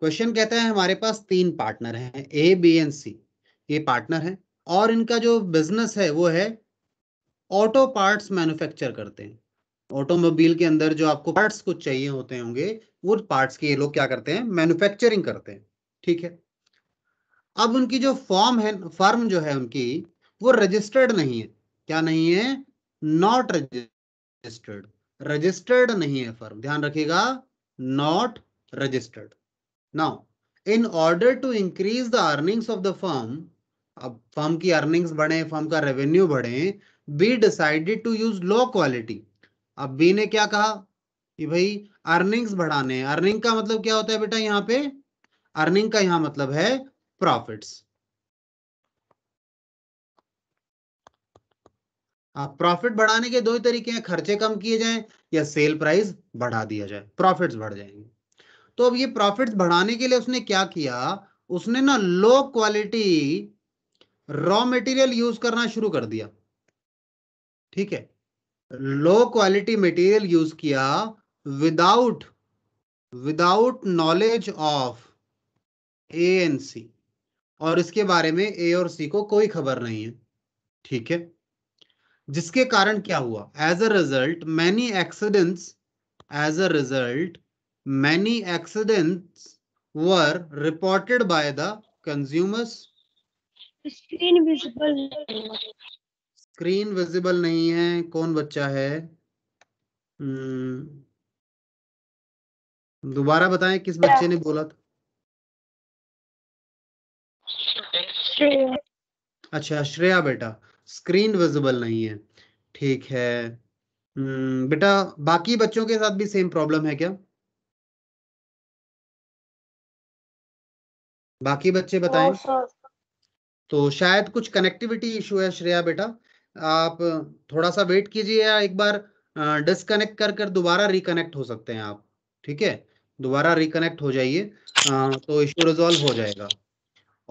Question कहता है हमारे पास तीन पार्टनर हैं ए बी एंड सी ये पार्टनर हैं और इनका जो बिजनेस है वो है ऑटो पार्ट्स मैन्युफैक्चर करते हैं ऑटोमोबाइल के अंदर जो आपको पार्ट्स कुछ चाहिए होते होंगे वो पार्ट्स की ये लोग क्या करते हैं मैन्युफैक्चरिंग करते हैं ठीक है अब उनकी जो फॉर्म है फर्म जो है उनकी वो रजिस्टर्ड नहीं है क्या नहीं है नॉट रजिस्टर्ड रजिस्टर्ड नहीं है फर्म ध्यान रखिएगा not registered Now, in order to increase the earnings of the firm, अब फर्म की अर्निंग्स बढ़े फर्म का रेवेन्यू बढ़े B decided to use low quality अब बी ने क्या कहा कि भाई अर्निंग्स बढ़ाने अर्निंग का मतलब क्या होता है बेटा यहाँ पे अर्निंग का यहां मतलब है प्रॉफिट्स प्रॉफिट बढ़ाने के दो ही तरीके हैं खर्चे कम किए जाएं या सेल प्राइस बढ़ा दिया जाए प्रॉफिट्स बढ़ जाएंगे तो अब ये प्रॉफिट बढ़ाने के लिए उसने क्या किया उसने ना low quality raw material use करना शुरू कर दिया ठीक है लो क्वालिटी मटेरियल यूज किया without without knowledge of A and C और इसके बारे में ए और सी को कोई खबर नहीं है ठीक है जिसके कारण क्या हुआ as a result many accidents as a result many accidents were reported by the consumers? Screen visible. Screen visible नहीं है कौन बच्चा है hmm. दोबारा बताएं किस बच्चे ने बोला था श्रेया। अच्छा श्रेया बेटा स्क्रीन विजिबल नहीं है ठीक है hmm, बेटा बाकी बच्चों के साथ भी सेम प्रॉब्लम है क्या बाकी बच्चे तो बताएं तो शायद कुछ कनेक्टिविटी इशू है श्रेया बेटा आप थोड़ा सा वेट कीजिए या एक बार डिसकनेक्ट कर कर दोबारा रिकनेक्ट हो सकते हैं आप ठीक है दोबारा रिकनेक्ट हो जाइए तो इशू रिजॉल्व हो जाएगा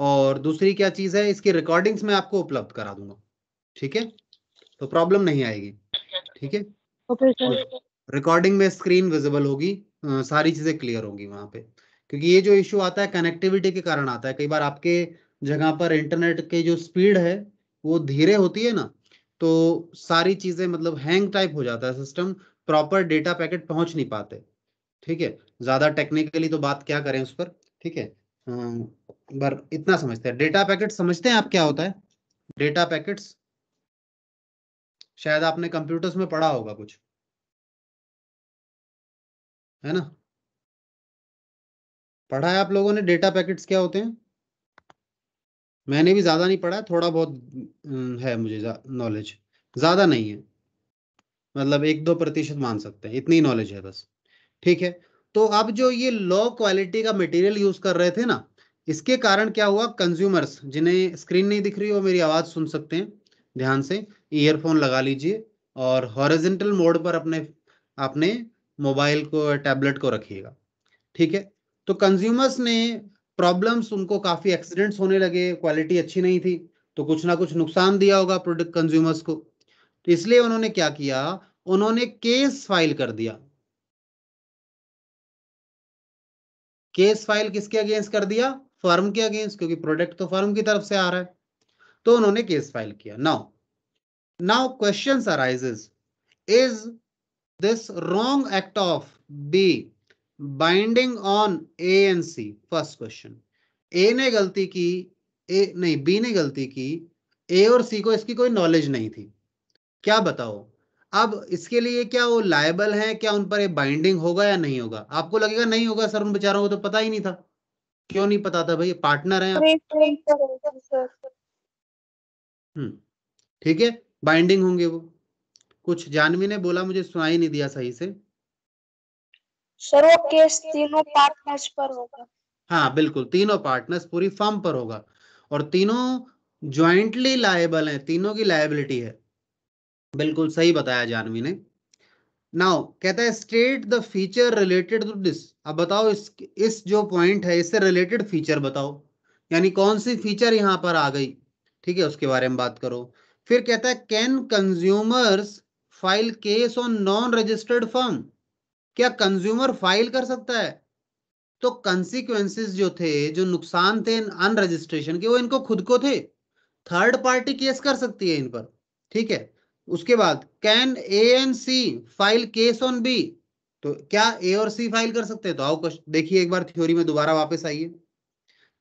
और दूसरी क्या चीज है इसकी रिकॉर्डिंग्स मैं आपको उपलब्ध करा दूंगा ठीक है तो प्रॉब्लम नहीं आएगी ठीक है रिकॉर्डिंग में स्क्रीन विजिबल होगी सारी चीजें क्लियर होगी वहां पे क्योंकि ये जो इश्यू आता है कनेक्टिविटी के कारण आता है कई बार आपके जगह पर इंटरनेट के जो स्पीड है वो धीरे होती है ना तो सारी चीजें मतलब हैंग टाइप हो जाता है सिस्टम प्रॉपर डेटा पैकेट पहुंच नहीं पाते ठीक है ज्यादा टेक्निकली तो बात क्या करें उस पर ठीक है बार इतना समझते हैं डेटा पैकेट समझते हैं आप क्या होता है डेटा पैकेट्स शायद आपने कंप्यूटर्स में पढ़ा होगा कुछ है ना पढ़ा है आप लोगों ने डेटा पैकेट्स क्या होते हैं मैंने भी ज़्यादा नहीं पढ़ा थोड़ा बहुत है मुझे नॉलेज ज़्यादा नहीं है मतलब एक दो प्रतिशत मान सकते हैं इतनी नॉलेज है बस ठीक है तो अब जो ये लो क्वालिटी का मटेरियल यूज़ कर रहे थे ना इसके कारण क्या हुआ कंज्यूमर्स जिन्हें स्क्रीन नहीं दिख रही वो मेरी आवाज़ सुन सकते हैं ध्यान से ईयरफोन लगा लीजिए और हॉरिजेंटल मोड पर अपने अपने मोबाइल को टैबलेट को रखिएगा ठीक है तो कंज्यूमर्स ने प्रॉब्लम्स उनको काफी एक्सीडेंट्स होने लगे क्वालिटी अच्छी नहीं थी तो कुछ ना कुछ नुकसान दिया होगा प्रोडक्ट कंज्यूमर्स को तो इसलिए उन्होंने क्या किया उन्होंने केस फाइल कर दिया केस फाइल किसके अगेंस्ट कर दिया फर्म के अगेंस्ट क्योंकि प्रोडक्ट तो फर्म की तरफ से आ रहा है तो उन्होंने केस फाइल किया now now question arises is this wrong act of B binding on A and C first question A ने गलती की ए नहीं बी ने गलती की ए और सी को इसकी कोई नॉलेज नहीं थी क्या बताओ अब इसके लिए क्या वो लायबल है क्या उन पर बाइंडिंग होगा या नहीं होगा आपको लगेगा नहीं होगा सर उन बेचारों को तो पता ही नहीं था क्यों नहीं पता था भाई पार्टनर है हम्म, ठीक है बाइंडिंग होंगे वो कुछ जानवी ने बोला मुझे सुनाई नहीं दिया सही से केस तीनों पार्टनर्स पर होगा हाँ बिल्कुल तीनों पार्टनर्स पूरी फर्म पर होगा और तीनों ज्वाइंटली लाइबल हैं तीनों की लाइबिलिटी है बिल्कुल सही बताया जानवी ने नाउ कहता है state the feature related to this अब बताओ इस इस जो पॉइंट है इससे रिलेटेड फीचर बताओ यानी कौन सी फीचर यहाँ पर आ गई ठीक है उसके बारे में बात करो फिर कहता है can consumers file case on non registered firm क्या कंज्यूमर फाइल कर सकता है तो कंसिक्वेंसिस जो थे जो नुकसान थे अनरजिस्ट्रेशन के वो इनको खुद को थे थर्ड पार्टी केस कर सकती है इन पर ठीक है उसके बाद can A and C file case on B तो क्या ए और सी फाइल कर सकते हैं तो आओ देखिए एक बार थ्योरी में दोबारा वापस आइए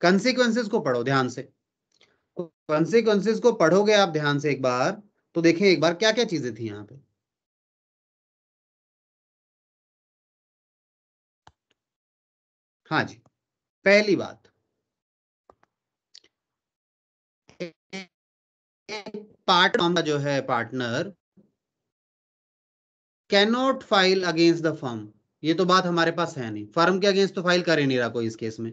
कंसिक्वेंसिस को पढ़ो ध्यान से कंसिक्वेंसिस को पढ़ोगे आप ध्यान से एक बार तो देखें एक बार क्या क्या चीजें थी यहाँ पे हाँ जी पहली बात पार्टनर जो है partner cannot file against the firm ये तो बात हमारे पास है नहीं फर्म के अगेंस्ट तो फाइल कर ही नहीं रहा कोई इस केस में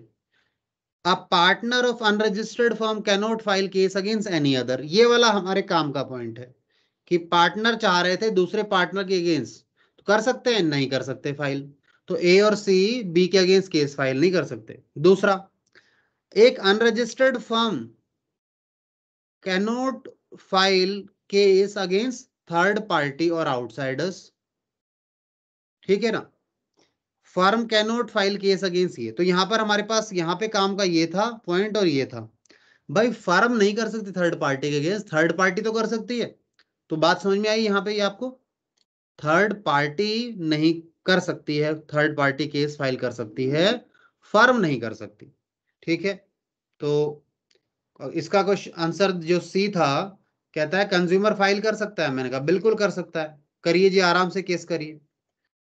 अब partner of unregistered firm cannot file case against any other ये वाला हमारे काम का पॉइंट है कि पार्टनर चाह रहे थे दूसरे पार्टनर के अगेंस्ट तो कर सकते हैं नहीं कर सकते फाइल तो ए और सी बी के अगेंस्ट केस फाइल नहीं कर सकते दूसरा एक unregistered firm cannot file case against third party और आउटसाइडर्स ठीक है ना firm cannot file case against ये तो यहां पर हमारे पास यहां पे काम का ये था पॉइंट और ये था भाई फर्म नहीं कर सकती थर्ड पार्टी के अगेंस्ट थर्ड पार्टी तो कर सकती है तो बात समझ में आई यहां पे ये आपको थर्ड पार्टी नहीं कर सकती है थर्ड पार्टी केस फाइल कर सकती है फर्म नहीं कर सकती ठीक है तो इसका कुछ आंसर जो सी था कहता है कंज्यूमर फाइल कर सकता है मैंने कहा बिल्कुल कर सकता है करिए जी आराम से केस करिए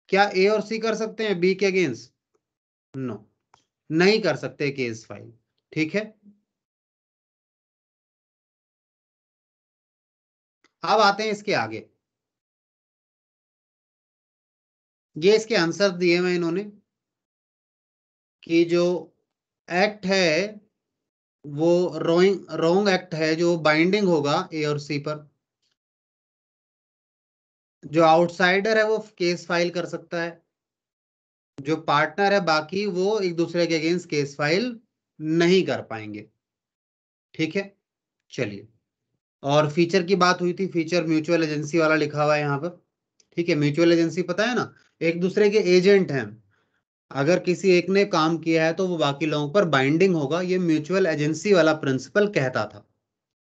क्या ए और सी कर सकते हैं बी के अगेंस्ट नो नहीं कर सकते केस फाइल ठीक है अब आते हैं इसके आगे ये इसके आंसर दिए हुए इन्होंने कि जो एक्ट है वो रोइंग रोंग एक्ट है जो बाइंडिंग होगा ए और सी पर जो आउटसाइडर है वो केस फाइल कर सकता है जो पार्टनर है बाकी वो एक दूसरे के अगेंस्ट केस फाइल नहीं कर पाएंगे ठीक है चलिए और फीचर की बात हुई थी फीचर म्यूचुअल एजेंसी वाला लिखा हुआ है यहाँ पर ठीक है म्यूचुअल एजेंसी पता है ना एक दूसरे के एजेंट हैं अगर किसी एक ने काम किया है तो वो बाकी लोगों पर बाइंडिंग होगा ये म्यूचुअल एजेंसी वाला प्रिंसिपल कहता था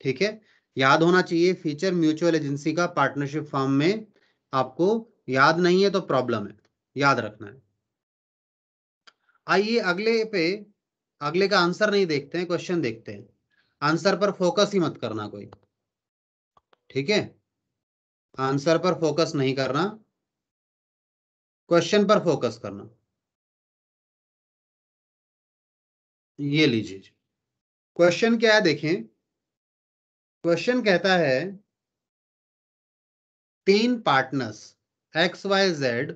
ठीक है याद होना चाहिए फीचर म्यूचुअल एजेंसी का पार्टनरशिप फॉर्म में आपको याद नहीं है तो प्रॉब्लम है याद रखना है आइए अगले पे अगले का आंसर नहीं देखते हैं क्वेश्चन देखते हैं आंसर पर फोकस ही मत करना कोई ठीक है आंसर पर फोकस नहीं करना क्वेश्चन पर फोकस करना ये लीजिए क्वेश्चन क्या है देखें क्वेश्चन कहता है तीन partners X Y Z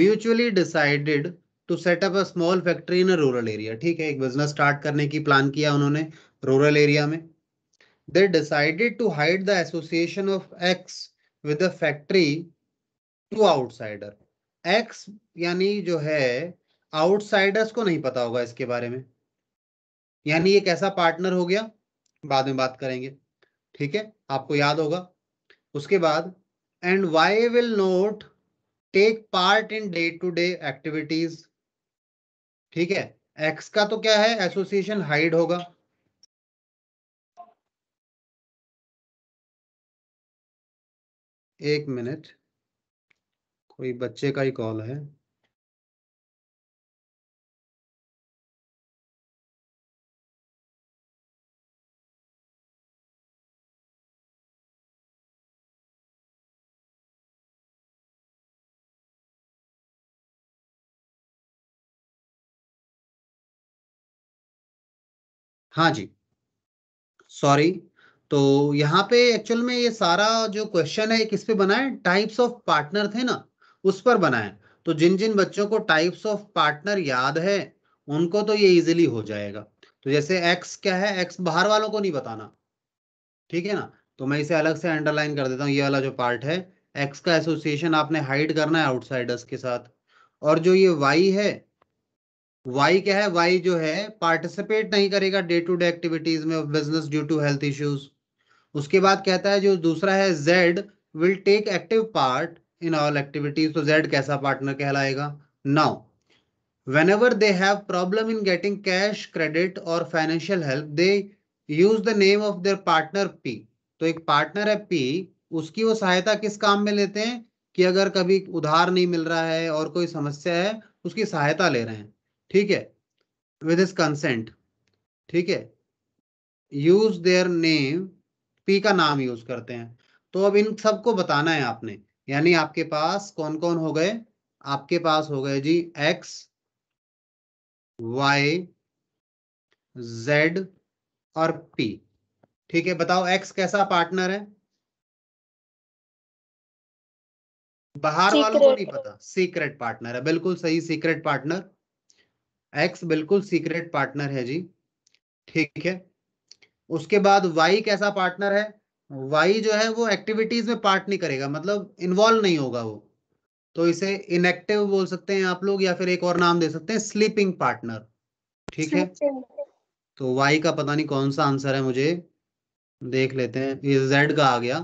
mutually decided to set up a small factory in a rural area ठीक है एक बिजनेस स्टार्ट करने की प्लान किया उन्होंने रूरल एरिया में they decided to hide the association of X with the factory to outsider X यानी जो है आउटसाइडर्स को नहीं पता होगा इसके बारे में यानी एक ऐसा पार्टनर हो गया बाद में बात करेंगे ठीक है आपको याद होगा उसके बाद and Y will not take part in day to day activities ठीक है एक्स का तो क्या है एसोसिएशन हाइड होगा एक मिनट कोई बच्चे का ही कॉल है हाँ जी सॉरी तो यहाँ पे एक्चुअल में ये सारा जो क्वेश्चन है किस पे बना है टाइप्स ऑफ पार्टनर थे ना उस पर बनाएं तो जिन जिन बच्चों को टाइप्स ऑफ पार्टनर याद है उनको तो ये इजिली हो जाएगा तो जैसे एक्स क्या है एक्स बाहर वालों को नहीं बताना ठीक है ना तो मैं इसे अलग से अंडरलाइन कर देता हूँ ये वाला जो पार्ट है एक्स का एसोसिएशन आपने हाइड करना है आउटसाइडर्स के साथ और जो ये वाई है वाई क्या है वाई जो है पार्टिसिपेट नहीं करेगा डे टू डे एक्टिविटीज में business due to health issues उसके बाद कहता है जो दूसरा है Z will take active part in all activities तो जेड कैसा पार्टनर कहलाएगा now whenever they have problem in getting cash credit और financial help they use the name of their partner P तो एक पार्टनर है P उसकी वो सहायता किस काम में लेते हैं कि अगर कभी उधार नहीं मिल रहा है और कोई समस्या है उसकी सहायता ले रहे हैं ठीक है विद इज कंसेंट ठीक है यूज देयर नेम पी का नाम यूज करते हैं तो अब इन सबको बताना है आपने यानी आपके पास कौन कौन हो गए आपके पास हो गए जी एक्स वाई जेड और पी ठीक है बताओ एक्स कैसा पार्टनर है बाहर वालों को नहीं पता सीक्रेट पार्टनर है बिल्कुल सही सीक्रेट पार्टनर एक्स बिल्कुल सीक्रेट पार्टनर है जी ठीक है उसके बाद वाई कैसा पार्टनर है वाई जो है वो एक्टिविटीज में पार्ट नहीं करेगा मतलब इन्वॉल्व नहीं होगा वो तो इसे इनएक्टिव बोल सकते हैं आप लोग या फिर एक और नाम दे सकते हैं स्लीपिंग पार्टनर ठीक है तो वाई का पता नहीं कौन सा आंसर है मुझे देख लेते हैं ये जेड का आ गया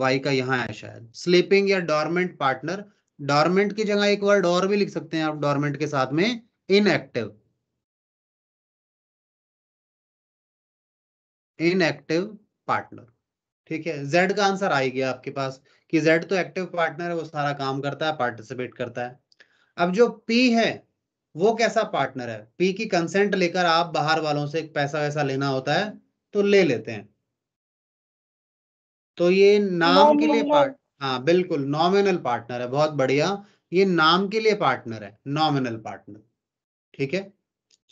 वाई का यहाँ है शायद स्लीपिंग या डॉर्मेंट पार्टनर डॉर्मेंट की जगह एक वर्ड और भी लिख सकते हैं आप डॉर्मेंट के साथ में इनएक्टिव इनएक्टिव पार्टनर ठीक है जेड का आंसर आ गया आपके पास कि जेड तो एक्टिव पार्टनर है वो सारा काम करता है पार्टिसिपेट करता है अब जो पी है वो कैसा पार्टनर है पी की कंसेंट लेकर आप बाहर वालों से पैसा वैसा लेना होता है तो ले लेते हैं तो ये नाम के लिए पार्ट हाँ बिल्कुल नॉमिनल पार्टनर है बहुत बढ़िया ये नाम के लिए पार्टनर है नॉमिनल पार्टनर ठीक है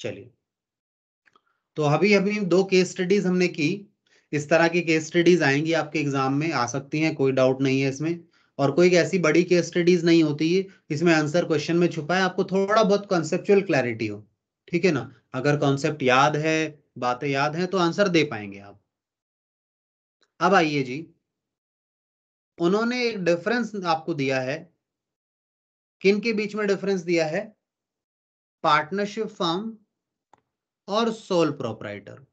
चलिए तो अभी अभी दो केस स्टडीज हमने की इस तरह की केस स्टडीज आएंगी आपके एग्जाम में आ सकती हैं कोई डाउट नहीं है इसमें और कोई ऐसी बड़ी केस स्टडीज नहीं होती है इसमें आंसर क्वेश्चन में छुपा है आपको थोड़ा बहुत कॉन्सेप्चुअल क्लैरिटी हो ठीक है ना अगर कॉन्सेप्ट याद है बातें याद हैं तो आंसर दे पाएंगे आप अब आइए जी उन्होंने एक डिफरेंस आपको दिया है किन के बीच में डिफरेंस दिया है पार्टनरशिप फॉर्म और सोल प्रोपराइटर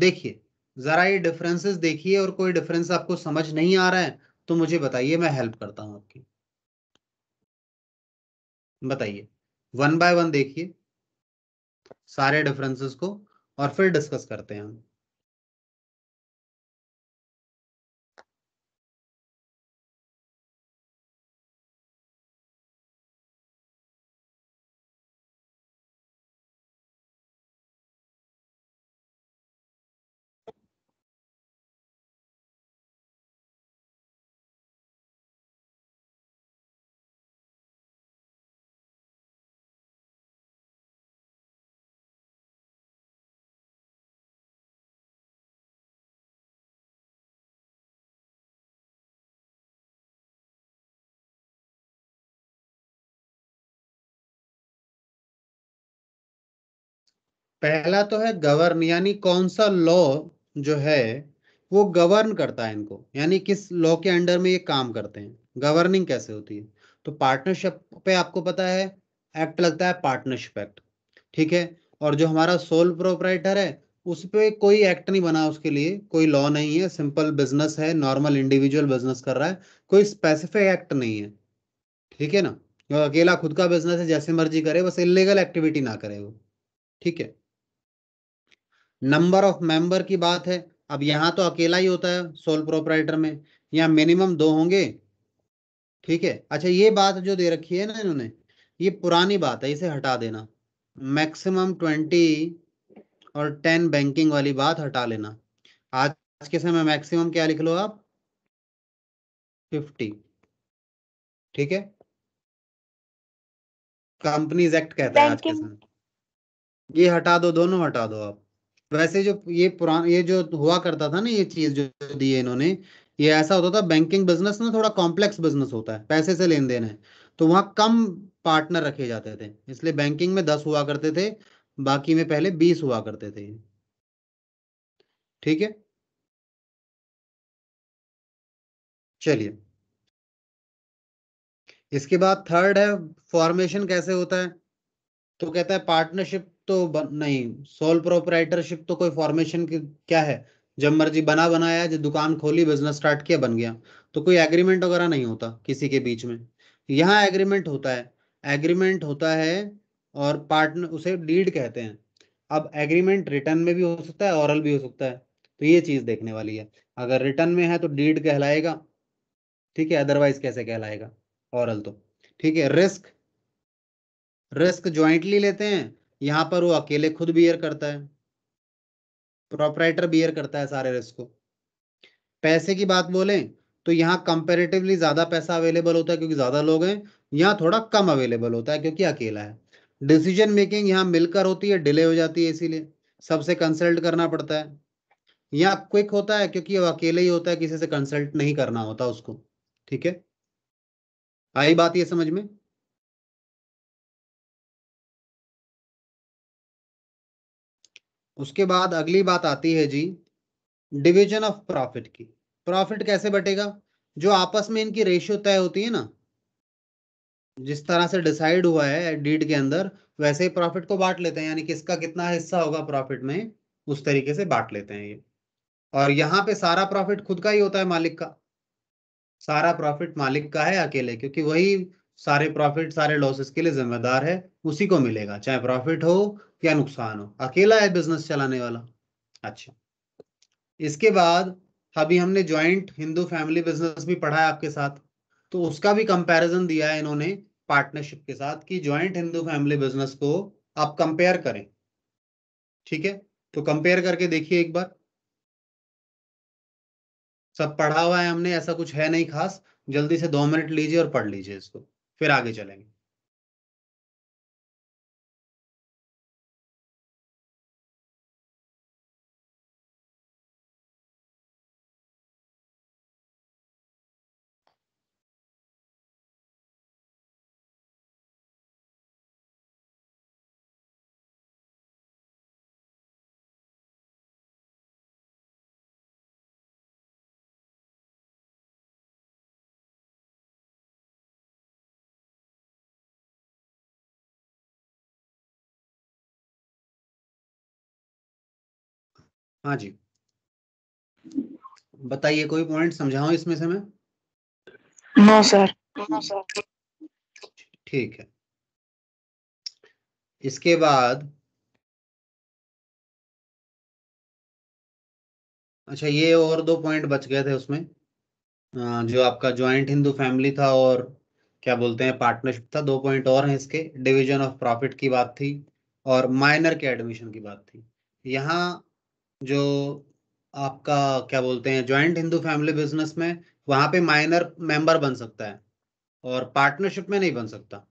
देखिए ज़रा ये डिफरेंसेस देखिए और कोई डिफरेंस आपको समझ नहीं आ रहा है तो मुझे बताइए मैं हेल्प करता हूं आपकी बताइए वन बाय वन देखिए सारे डिफरेंसेस को और फिर डिस्कस करते हैं हम पहला तो है गवर्न यानी कौन सा लॉ जो है वो गवर्न करता है इनको यानी किस लॉ के अंडर में ये काम करते हैं गवर्निंग कैसे होती है तो पार्टनरशिप पे आपको पता है एक्ट लगता है पार्टनरशिप एक्ट ठीक है और जो हमारा सोल प्रोपराइटर है उस पर कोई एक्ट नहीं बना उसके लिए कोई लॉ नहीं है सिंपल बिजनेस है नॉर्मल इंडिविजुअल बिजनेस कर रहा है कोई स्पेसिफिक एक्ट नहीं है ठीक है ना अकेला खुद का बिजनेस है जैसे मर्जी करे बस इलीगल एक्टिविटी ना करे वो ठीक है नंबर ऑफ मेंबर की बात है अब यहां तो अकेला ही होता है सोल प्रोपराइटर में यहाँ मिनिमम दो होंगे ठीक है अच्छा ये बात जो दे रखी है ना इन्होंने ये पुरानी बात है इसे हटा देना मैक्सिमम ट्वेंटी और टेन बैंकिंग वाली बात हटा लेना आज के समय मैक्सिमम क्या लिख लो आप फिफ्टी ठीक है कंपनीज एक्ट कहता है आज के समय ये हटा दो दोनों हटा दो आप वैसे तो जो ये पुराना ये जो हुआ करता था ना ये चीज जो दी है इन्होंने ये ऐसा होता था बैंकिंग बिजनेस ना थोड़ा कॉम्प्लेक्स बिजनेस होता है पैसे से लेन देन है तो वहां कम पार्टनर रखे जाते थे इसलिए बैंकिंग में दस हुआ करते थे बाकी में पहले बीस हुआ करते थे ठीक है चलिए इसके बाद थर्ड है फॉर्मेशन कैसे होता है तो कहता है पार्टनरशिप तो नहीं सोल प्रोपराइटरशिप तो कोई फॉर्मेशन की क्या है जब मर्जी बना बनाया जो दुकान खोली बिजनेस स्टार्ट किया बन गया तो कोई एग्रीमेंट वगैरह नहीं होता किसी के बीच में यहाँ एग्रीमेंट होता है एग्रीमेंट होता है और पार्टनर उसे डीड कहते हैं अब एग्रीमेंट रिटर्न में भी हो सकता है ऑरल भी हो सकता है तो ये चीज देखने वाली है अगर रिटर्न में है तो डीड कहलाएगा ठीक है अदरवाइज कैसे कहलाएगा ऑरल तो ठीक है रिस्क रिस्क ज्वाइंटली लेते हैं यहां पर वो अकेले खुद बियर करता है प्रोपराइटर बियर करता है सारे रिस्क को पैसे की बात बोले तो यहाँ कंपेरेटिवली ज्यादा पैसा अवेलेबल होता है क्योंकि ज्यादा लोग हैं यहाँ थोड़ा कम अवेलेबल होता है क्योंकि अकेला है डिसीजन मेकिंग यहाँ मिलकर होती है डिले हो जाती है इसीलिए सबसे कंसल्ट करना पड़ता है यहाँ क्विक होता है क्योंकि वो अकेले ही होता है किसी से कंसल्ट नहीं करना होता उसको ठीक है आई बात ये समझ में उसके बाद अगली बात आती है जी डिवीजन ऑफ प्रॉफिट की प्रॉफिट कैसे बटेगा जो आपस में इनकी रेशियो तय होती है ना जिस तरह से डिसाइड हुआ है डीड के अंदर वैसे ही प्रॉफिट को बांट लेते हैं यानी किसका कितना हिस्सा होगा प्रॉफिट में उस तरीके से बांट लेते हैं ये और यहाँ पे सारा प्रॉफिट खुद का ही होता है मालिक का सारा प्रॉफिट मालिक का है अकेले क्योंकि वही सारे प्रॉफिट सारे लॉसेस के लिए जिम्मेदार है उसी को मिलेगा चाहे प्रॉफिट हो क्या नुकसान हो अकेला है बिजनेस चलाने वाला अच्छा इसके बाद अभी हमने ज्वाइंट हिंदू फैमिली बिजनेस भी पढ़ा है आपके साथ तो उसका भी कंपैरिजन दिया है इन्होंने पार्टनरशिप के साथ कि ज्वाइंट हिंदू फैमिली बिजनेस को आप कंपेयर करें ठीक है तो कंपेयर करके देखिए एक बार सब पढ़ा हुआ है हमने ऐसा कुछ है नहीं खास जल्दी से दो मिनट लीजिए और पढ़ लीजिए इसको फिर आगे चलेंगे हाँ जी बताइए कोई पॉइंट समझाओ इसमें से मैं नो सर नो सर ठीक है इसके बाद अच्छा ये और दो पॉइंट बच गए थे उसमें जो आपका ज्वाइंट हिंदू फैमिली था और क्या बोलते हैं पार्टनरशिप था दो पॉइंट और हैं इसके डिवीजन ऑफ प्रॉफिट की बात थी और माइनर के एडमिशन की बात थी यहाँ जो आपका क्या बोलते हैं ज्वाइंट हिंदू फैमिली बिजनेस में वहां पे माइनर मेंबर बन सकता है और पार्टनरशिप में नहीं बन सकता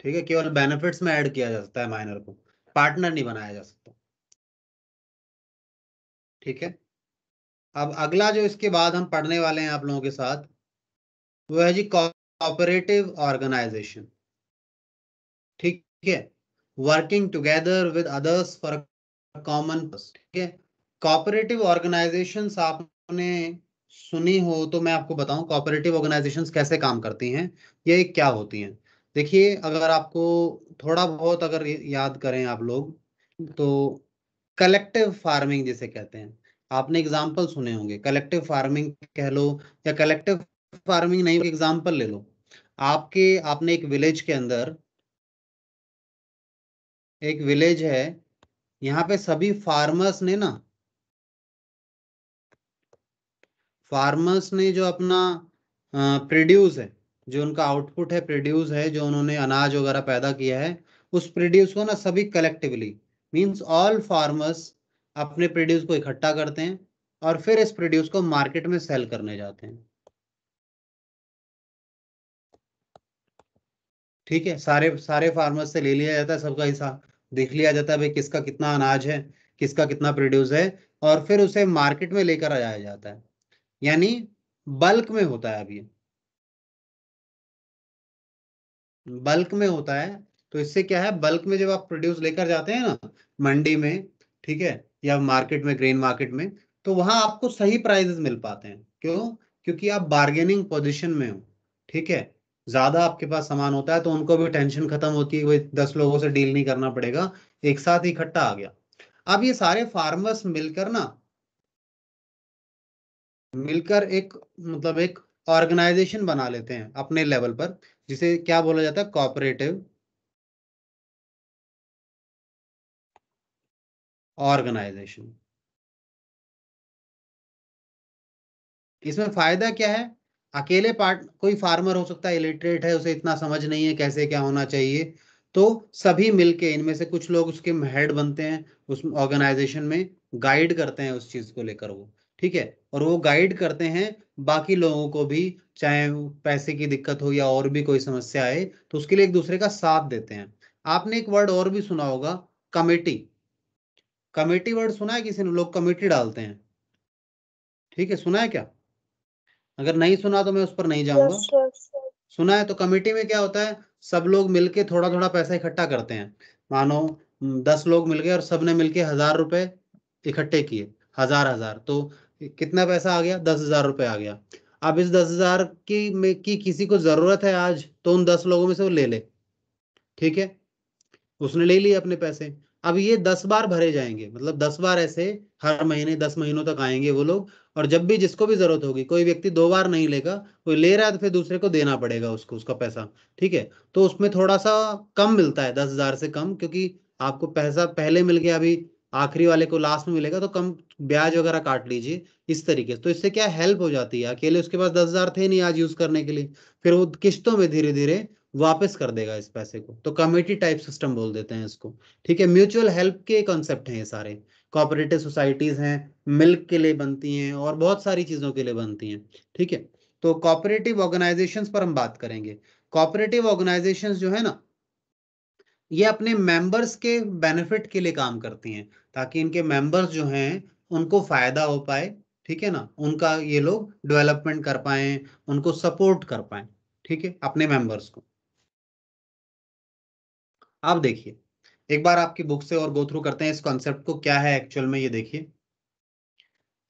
ठीक है केवल बेनिफिट्स में ऐड किया जा सकता है माइनर को पार्टनर नहीं बनाया जा सकता ठीक है अब अगला जो इसके बाद हम पढ़ने वाले हैं आप लोगों के साथ वो है जी कॉपरेटिव ऑर्गेनाइजेशन ठीक है working together with others for common ठीक है कॉपरेटिव ऑर्गेनाइजेशन आपने सुनी हो तो मैं आपको बताऊं कॉपरेटिव ऑर्गेनाइजेशन कैसे काम करती हैं ये क्या होती हैं देखिए अगर आपको थोड़ा बहुत अगर याद करें आप लोग तो कलेक्टिव फार्मिंग जिसे कहते हैं आपने एग्जाम्पल सुने होंगे कलेक्टिव फार्मिंग कह लो या कलेक्टिव फार्मिंग नहीं एग्जाम्पल ले लो आपके आपने एक विलेज के अंदर एक विलेज है यहाँ पे सभी फार्मर्स ने ना फार्मर्स ने जो अपना प्रोड्यूस है जो उनका आउटपुट है प्रोड्यूस है जो उन्होंने अनाज वगैरह पैदा किया है उस प्रोड्यूस को ना सभी कलेक्टिवली मींस ऑल फार्मर्स अपने प्रोड्यूस को इकट्ठा करते हैं और फिर इस प्रोड्यूस को मार्केट में सेल करने जाते हैं ठीक है सारे सारे फार्मर्स से ले लिया जाता है सबका हिसाब देख लिया जाता है भाई किसका कितना अनाज है किसका कितना प्रोड्यूस है और फिर उसे मार्केट में लेकर आया जाता है यानी बल्क में होता है अब ये बल्क में होता है तो इससे क्या है बल्क में जब आप प्रोड्यूस लेकर जाते हैं ना मंडी में ठीक है या मार्केट में ग्रेन मार्केट में तो वहां आपको सही प्राइजेस मिल पाते हैं क्यों क्योंकि आप बार्गेनिंग पोजिशन में हो ठीक है ज्यादा आपके पास सामान होता है तो उनको भी टेंशन खत्म होती है कोई दस लोगों से डील नहीं करना पड़ेगा एक साथ इकट्ठा आ गया अब ये सारे फार्मर्स मिलकर ना मिलकर एक मतलब एक ऑर्गेनाइजेशन बना लेते हैं अपने लेवल पर जिसे क्या बोला जाता है कॉपरेटिव ऑर्गेनाइजेशन इसमें फायदा क्या है अकेले पार्ट कोई फार्मर हो सकता है इलिटरेट है उसे इतना समझ नहीं है कैसे क्या होना चाहिए तो सभी मिलके इनमें से कुछ लोग उसके हेड बनते हैं उस ऑर्गेनाइजेशन में गाइड करते हैं उस चीज को लेकर वो ठीक है और वो गाइड करते हैं बाकी लोगों को भी चाहे पैसे की दिक्कत हो या और भी कोई समस्या आए तो उसके लिए एक दूसरे का साथ देते हैं आपने एक वर्ड और भी सुना होगा कमेटी कमेटी वर्ड सुना है किसी ने लोग कमेटी डालते हैं ठीक है सुना है क्या अगर नहीं सुना तो मैं उस पर नहीं जाऊंगा सुना है तो कमेटी में क्या होता है सब लोग मिलके थोड़ा थोड़ा पैसा इकट्ठा करते हैं मानो हम्म, दस लोग मिल गए और सबने मिलके हजार रुपए इकट्ठे किए हजार हजार तो कितना पैसा आ गया दस हजार रुपये आ गया अब इस दस हजार की की किसी को जरूरत है आज तो उन दस लोगों में से वो ले ले ठीक है उसने ले लिए अपने पैसे अब ये दस बार भरे जाएंगे मतलब दस बार ऐसे हर महीने दस महीनों तक आएंगे वो लोग और जब भी जिसको भी जरूरत होगी कोई व्यक्ति दो बार नहीं लेगा कोई ले रहा है तो फिर दूसरे को देना पड़ेगा उसको उसका पैसा ठीक है तो उसमें थोड़ा सा कम मिलता है दस हजार से कम क्योंकि आपको पैसा पहले मिल गया अभी आखिरी वाले को लास्ट में मिलेगा तो कम ब्याज वगैरह काट लीजिए इस तरीके से तो इससे क्या हेल्प हो जाती है अकेले उसके पास दस हजार थे नहीं आज यूज करने के लिए फिर वो किस्तों में धीरे धीरे वापस कर देगा इस पैसे को तो कमेटी टाइप सिस्टम बोल देते हैं इसको ठीक है म्यूचुअल हेल्प के कॉन्सेप्ट हैं ये सारे कॉपरेटिव सोसाइटीज हैं मिल्क के लिए बनती हैं और बहुत सारी चीजों के लिए बनती हैं ठीक है तो कॉपरेटिव ऑर्गेनाइजेशंस पर हम बात करेंगे कॉपरेटिव ऑर्गेनाइजेशंस जो है ना ये अपने मेंबर्स के बेनिफिट के लिए काम करती हैं ताकि इनके मेंबर्स जो हैं उनको फायदा हो पाए ठीक है ना उनका ये लोग डेवलपमेंट कर पाए उनको सपोर्ट कर पाए ठीक है अपने मेंबर्स को आप देखिए एक बार आपकी बुक से और गो थ्रू करते हैं इस कॉन्सेप्ट को क्या है एक्चुअल में ये देखिए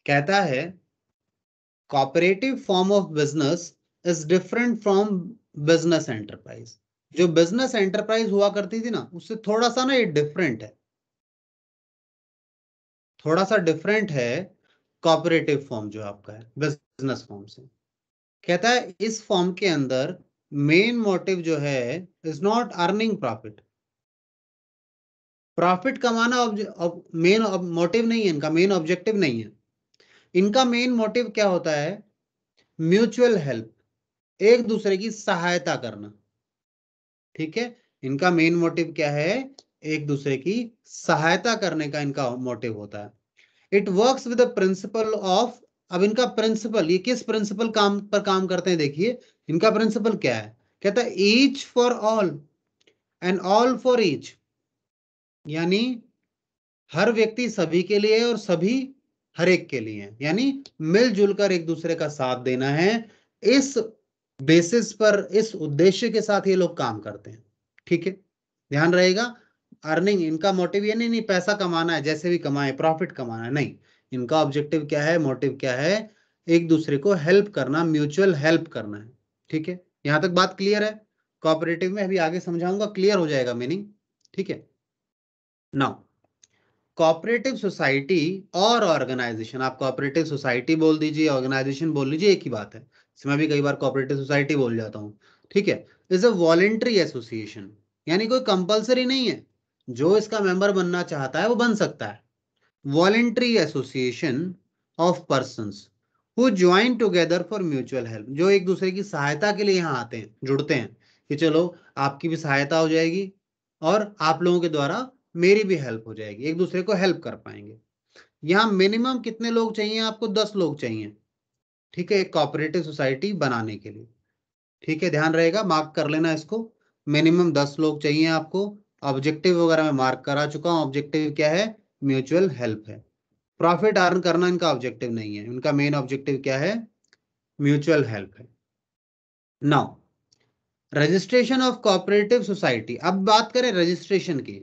कहता है cooperative form of business is different from business enterprise जो बिजनेस एंटरप्राइज हुआ करती थी ना उससे थोड़ा सा ना ये डिफरेंट है थोड़ा सा डिफरेंट है कॉपरेटिव फॉर्म जो आपका है बिजनेस फॉर्म से कहता है इस फॉर्म के अंदर मेन मोटिव जो है is not earning profit profit कमाना मेन मोटिव नहीं है इनका मेन ऑब्जेक्टिव नहीं है इनका मेन मोटिव क्या होता है म्यूचुअल हेल्प एक दूसरे की सहायता करना ठीक है इनका मेन मोटिव क्या है एक दूसरे की सहायता करने का इनका मोटिव होता है it work with principle of अब इनका प्रिंसिपल ये किस प्रिंसिपल काम पर काम करते हैं देखिए इनका प्रिंसिपल क्या है कहता है each for all and all for each यानी हर व्यक्ति सभी के लिए और सभी हर एक के लिए यानी मिलजुल कर एक दूसरे का साथ देना है इस बेसिस पर इस उद्देश्य के साथ ये लोग काम करते हैं ठीक है ध्यान रहेगा अर्निंग इनका मोटिव ये नहीं नहीं पैसा कमाना है जैसे भी कमाए प्रॉफिट कमाना है नहीं इनका ऑब्जेक्टिव क्या है मोटिव क्या है एक दूसरे को हेल्प करना म्यूचुअल हेल्प करना है ठीक है यहां तक बात क्लियर है कॉपरेटिव में अभी आगे समझाऊंगा क्लियर हो जाएगा मीनिंग ठीक है नाउ कॉपरेटिव सोसाइटी और ऑर्गेनाइजेशन आप कॉपरेटिव सोसाइटी बोल दीजिए ऑर्गेनाइजेशन बोल लीजिए एक ही बात है इसे मैं भी कई बार कॉपरेटिव सोसाइटी बोल जाता हूँ ठीक है इज अ वॉलेंट्री एसोसिएशन यानी कोई कंपल्सरी नहीं है जो इसका मेंबर बनना चाहता है वो बन सकता है voluntary association of person who join together for mutual help जो एक दूसरे की सहायता के लिए यहाँ आते हैं जुड़ते हैं कि चलो आपकी भी सहायता हो जाएगी और आप लोगों के द्वारा मेरी भी हेल्प हो जाएगी एक दूसरे को हेल्प कर पाएंगे यहाँ मिनिमम कितने लोग चाहिए आपको दस लोग चाहिए ठीक है एक कॉपरेटिव सोसाइटी बनाने के लिए ठीक है ध्यान रहेगा मार्क कर लेना इसको मिनिमम दस लोग चाहिए आपको ऑब्जेक्टिव वगैरह मैं मार्क करा चुका हूँ ऑब्जेक्टिव क्या है म्यूचुअल हेल्प है प्रॉफिट अर्न करना इनका ऑब्जेक्टिव नहीं है इनका मेन ऑब्जेक्टिव क्या है म्यूचुअल हेल्प है now registration of cooperative society अब बात करें रजिस्ट्रेशन की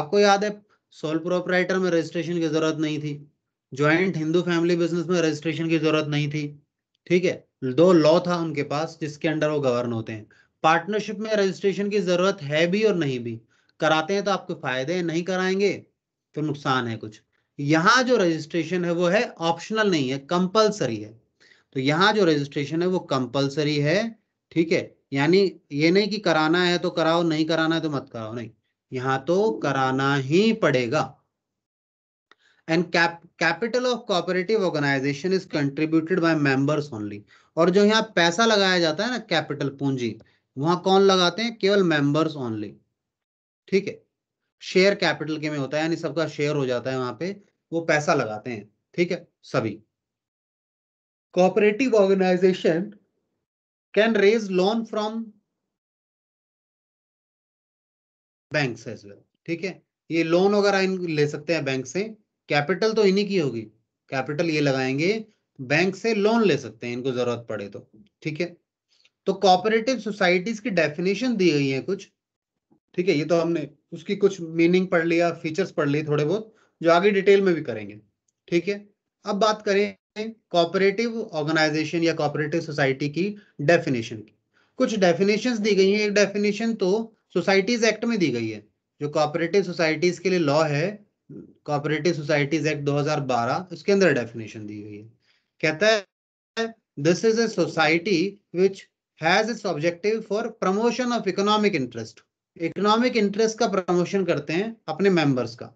आपको याद है सोल प्रोपराइटर में रजिस्ट्रेशन की जरूरत नहीं थी ज्वाइंट हिंदू फैमिली बिजनेस में रजिस्ट्रेशन की जरूरत नहीं थी ठीक है दो लॉ था उनके पास जिसके अंडर वो गवर्न होते हैं पार्टनरशिप में रजिस्ट्रेशन की जरूरत है भी और नहीं भी कराते हैं तो आपको फायदे हैं नहीं कराएंगे तो नुकसान है कुछ यहाँ जो रजिस्ट्रेशन है वो है ऑप्शनल नहीं है कंपलसरी है तो यहाँ जो रजिस्ट्रेशन है वो कंपलसरी है ठीक है यानी ये नहीं कि कराना है तो कराओ नहीं कराना है तो मत कराओ नहीं यहाँ तो कराना ही पड़ेगा and cap capital of cooperative organisation is contributed by members only और जो यहाँ पैसा लगाया जाता है ना कैपिटल पूंजी वहां कौन लगाते हैं केवल मेंबर्स ओनली ठीक है शेयर कैपिटल के में होता है यानी सबका शेयर हो जाता है वहां पे वो पैसा लगाते हैं ठीक है सभी cooperative organisation can raise loan from bank as well ठीक है ये लोन वगैरह ले सकते हैं बैंक से कैपिटल तो इन्हीं की होगी कैपिटल ये लगाएंगे बैंक से लोन ले सकते हैं इनको जरूरत पड़े तो ठीक है तो कॉपरेटिव सोसाइटीज की डेफिनेशन दी गई है कुछ ठीक है ये तो हमने उसकी कुछ मीनिंग पढ़ लिया फीचर्स पढ़ लिए थोड़े बहुत जो आगे डिटेल में भी करेंगे ठीक है अब बात करें कॉपरेटिव ऑर्गेनाइजेशन या कॉपरेटिव सोसाइटी की डेफिनेशन की कुछ डेफिनेशन दी गई है एक डेफिनेशन तो सोसाइटीज एक्ट में दी गई है जो कॉपरेटिव सोसाइटीज के लिए लॉ है कोऑपरेटिव सोसाइटीज एक्ट 2012 उसके अंदर डेफिनेशन दी गई है कहता है this is a society which has its objective for promotion of economic interest economic interest का प्रमोशन करते हैं अपने मेंबर्स का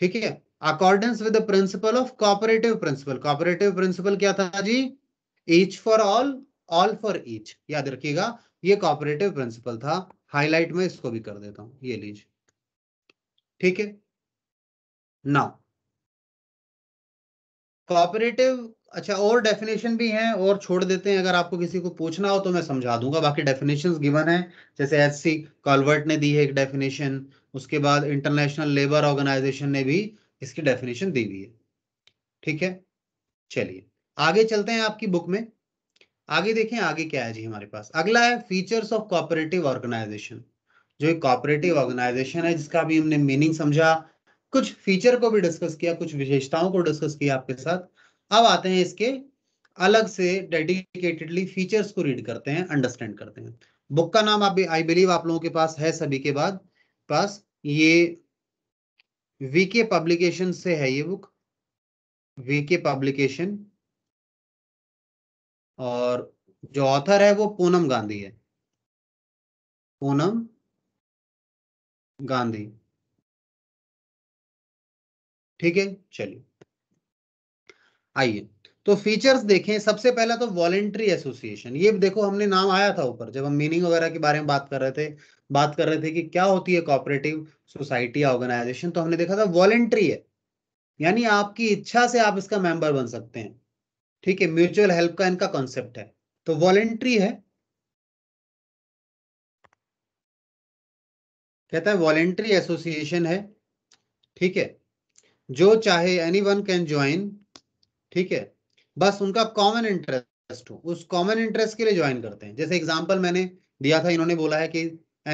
ठीक है accordance with the principle of cooperative principle cooperative principle क्या था जी each for all all for each याद रखिएगा ये कोऑपरेटिव प्रिंसिपल था हाईलाइट में इसको भी कर देता हूं ये लीजिए ठीक है नाउ कोऑपरेटिव अच्छा और डेफिनेशन भी हैं और छोड़ देते हैं अगर आपको किसी को पूछना हो तो मैं समझा दूंगा बाकी डेफिनेशन गिवन है जैसे एस सी कॉलवर्ट ने दी है एक डेफिनेशन उसके बाद इंटरनेशनल लेबर ऑर्गेनाइजेशन ने भी इसकी डेफिनेशन दी हुई है ठीक है चलिए आगे चलते हैं आपकी बुक में आगे देखें आगे क्या है जी हमारे पास अगला है फीचर्स ऑफ कॉपरेटिव ऑर्गेनाइजेशन जो एक कॉपरेटिव ऑर्गेनाइजेशन हम्म। है जिसका भी हमने मीनिंग समझा कुछ फीचर को भी डिस्कस किया कुछ विशेषताओं को डिस्कस किया आपके साथ अब आते हैं इसके अलग से डेडिकेटेडली फीचर्स को रीड करते हैं अंडरस्टैंड करते हैं बुक का नाम आप आई बिलीव आप लोगों के पास है सभी के बाद पास ये वीके पब्लिकेशन से है ये बुक वीके पब्लिकेशन और जो ऑथर है वो पूनम गांधी है पूनम गांधी ठीक है चलिए आइए तो फीचर्स देखें सबसे पहला तो वॉलेंट्री एसोसिएशन ये देखो हमने नाम आया था ऊपर जब हम मीनिंग वगैरह के बारे में बात कर रहे थे बात कर रहे थे कि क्या होती है कॉपरेटिव सोसाइटी ऑर्गेनाइजेशन तो हमने देखा था वॉलेंट्री है यानी आपकी इच्छा से आप इसका मेंबर बन सकते हैं ठीक है म्यूचुअल हेल्प का इनका कॉन्सेप्ट है तो वॉलेंट्री है कहता है वॉलेंट्री एसोसिएशन है ठीक है जो चाहे एनी वन कैन ज्वाइन ठीक है बस उनका कॉमन इंटरेस्ट हो उस कॉमन इंटरेस्ट के लिए ज्वाइन करते हैं जैसे एग्जाम्पल मैंने दिया था इन्होंने बोला है कि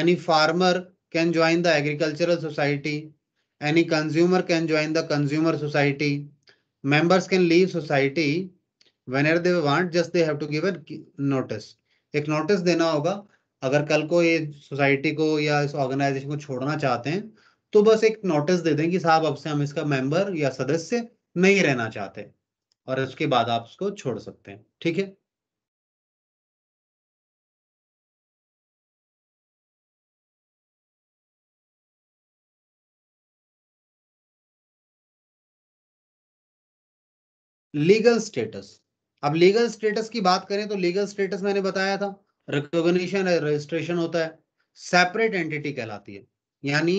any farmer can join the agricultural society any consumer can join the consumer society can leave society when er they want just they have to give a notice एक नोटिस देना होगा अगर कल को ये सोसाइटी को या इस ऑर्गेनाइजेशन को छोड़ना चाहते हैं तो बस एक नोटिस दे दें कि साहब अब से हम इसका मेंबर या सदस्य नहीं रहना चाहते और उसके बाद आप उसको छोड़ सकते हैं ठीक है लीगल स्टेटस अब लीगल स्टेटस की बात करें तो लीगल स्टेटस मैंने बताया था रिकॉग्निशन रजिस्ट्रेशन होता है सेपरेट एंटिटी कहलाती है यानी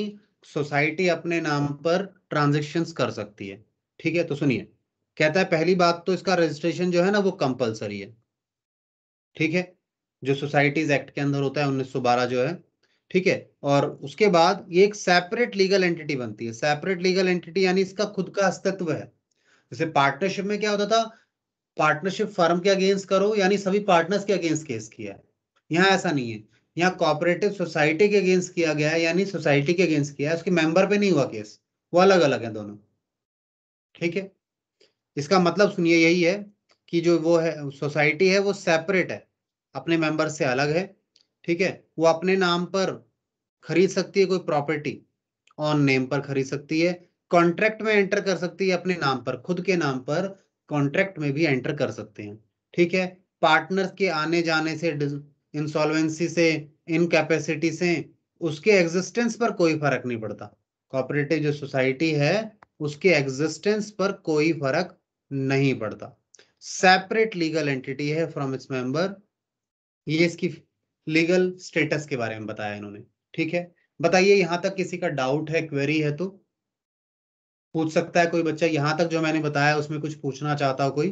सोसाइटी अपने नाम पर ट्रांजेक्शन कर सकती है ठीक है तो सुनिए कहता है पहली बात तो इसका रजिस्ट्रेशन जो है ना वो कंपलसरी है ठीक है जो सोसाइटीज एक्ट के अंदर होता है 1912 जो है ठीक है और उसके बाद ये एक सेपरेट लीगल एंटिटी बनती है सेपरेट लीगल एंटिटी यानी इसका खुद का अस्तित्व है जैसे पार्टनरशिप में क्या होता था पार्टनरशिप फर्म के अगेंस्ट करो यानी सभी पार्टनर्स के अगेंस्ट केस किया है यहां ऐसा नहीं है यहाँ कॉपरेटिव सोसाइटी के अगेंस्ट किया गया है यानी सोसाइटी के अगेंस्ट किया है उसके मेंबर पे नहीं हुआ केस वो अलग अलग है दोनों ठीक है इसका मतलब सुनिए यही है कि जो वो है सोसाइटी है वो सेपरेट है अपने मेंबर से अलग है ठीक है वो अपने नाम पर खरीद सकती है कोई प्रॉपर्टी ऑन नेम पर खरीद सकती है कॉन्ट्रैक्ट में एंटर कर सकती है अपने नाम पर खुद के नाम पर कॉन्ट्रैक्ट में भी एंटर कर सकते हैं ठीक है पार्टनर्स के आने जाने से इंसॉल्वेंसी से इनकेपेसिटी से उसके एग्जिस्टेंस पर कोई फर्क नहीं पड़ता कॉपरेटिव जो सोसाइटी है उसके एग्जिस्टेंस पर कोई फर्क नहीं पड़ता सेपरेट लीगल एंटिटी है फ्रॉम इट्स मेंबर ये इसकी लीगल स्टेटस के बारे में बताया इन्होंने ठीक है बताइए यहां तक किसी का डाउट है क्वेरी है तो पूछ सकता है कोई बच्चा यहां तक जो मैंने बताया उसमें कुछ पूछना चाहता हो कोई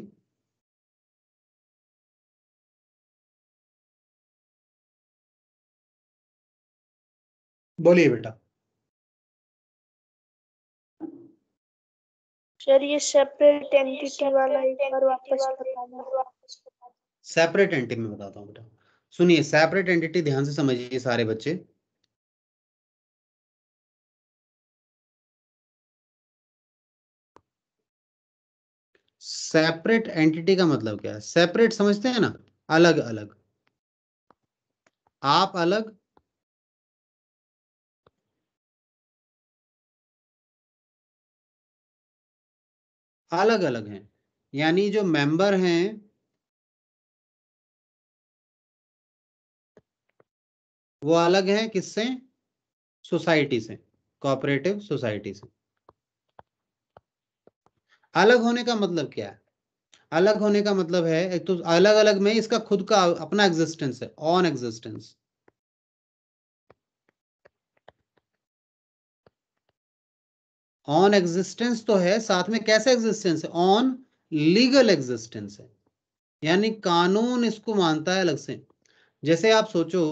बोलिए बेटा सेपरेट सेपरेट एंटिटी में बताता हूँ बेटा सुनिए सेपरेट एंटिटी ध्यान से समझिए सारे बच्चे सेपरेट एंटिटी का मतलब क्या है सेपरेट समझते हैं ना अलग अलग आप अलग अलग अलग हैं यानी जो मेंबर हैं वो अलग है किससे सोसाइटी से कोऑपरेटिव सोसाइटी से अलग होने का मतलब क्या है अलग होने का मतलब है एक तो अलग अलग में इसका खुद का अपना एग्जिस्टेंस है ऑन एग्जिस्टेंस ऑन एग्जिस्टेंस तो है साथ में कैसा एग्जिस्टेंस है ऑन लीगल एग्जिस्टेंस है यानी कानून इसको मानता है अलग से जैसे आप सोचो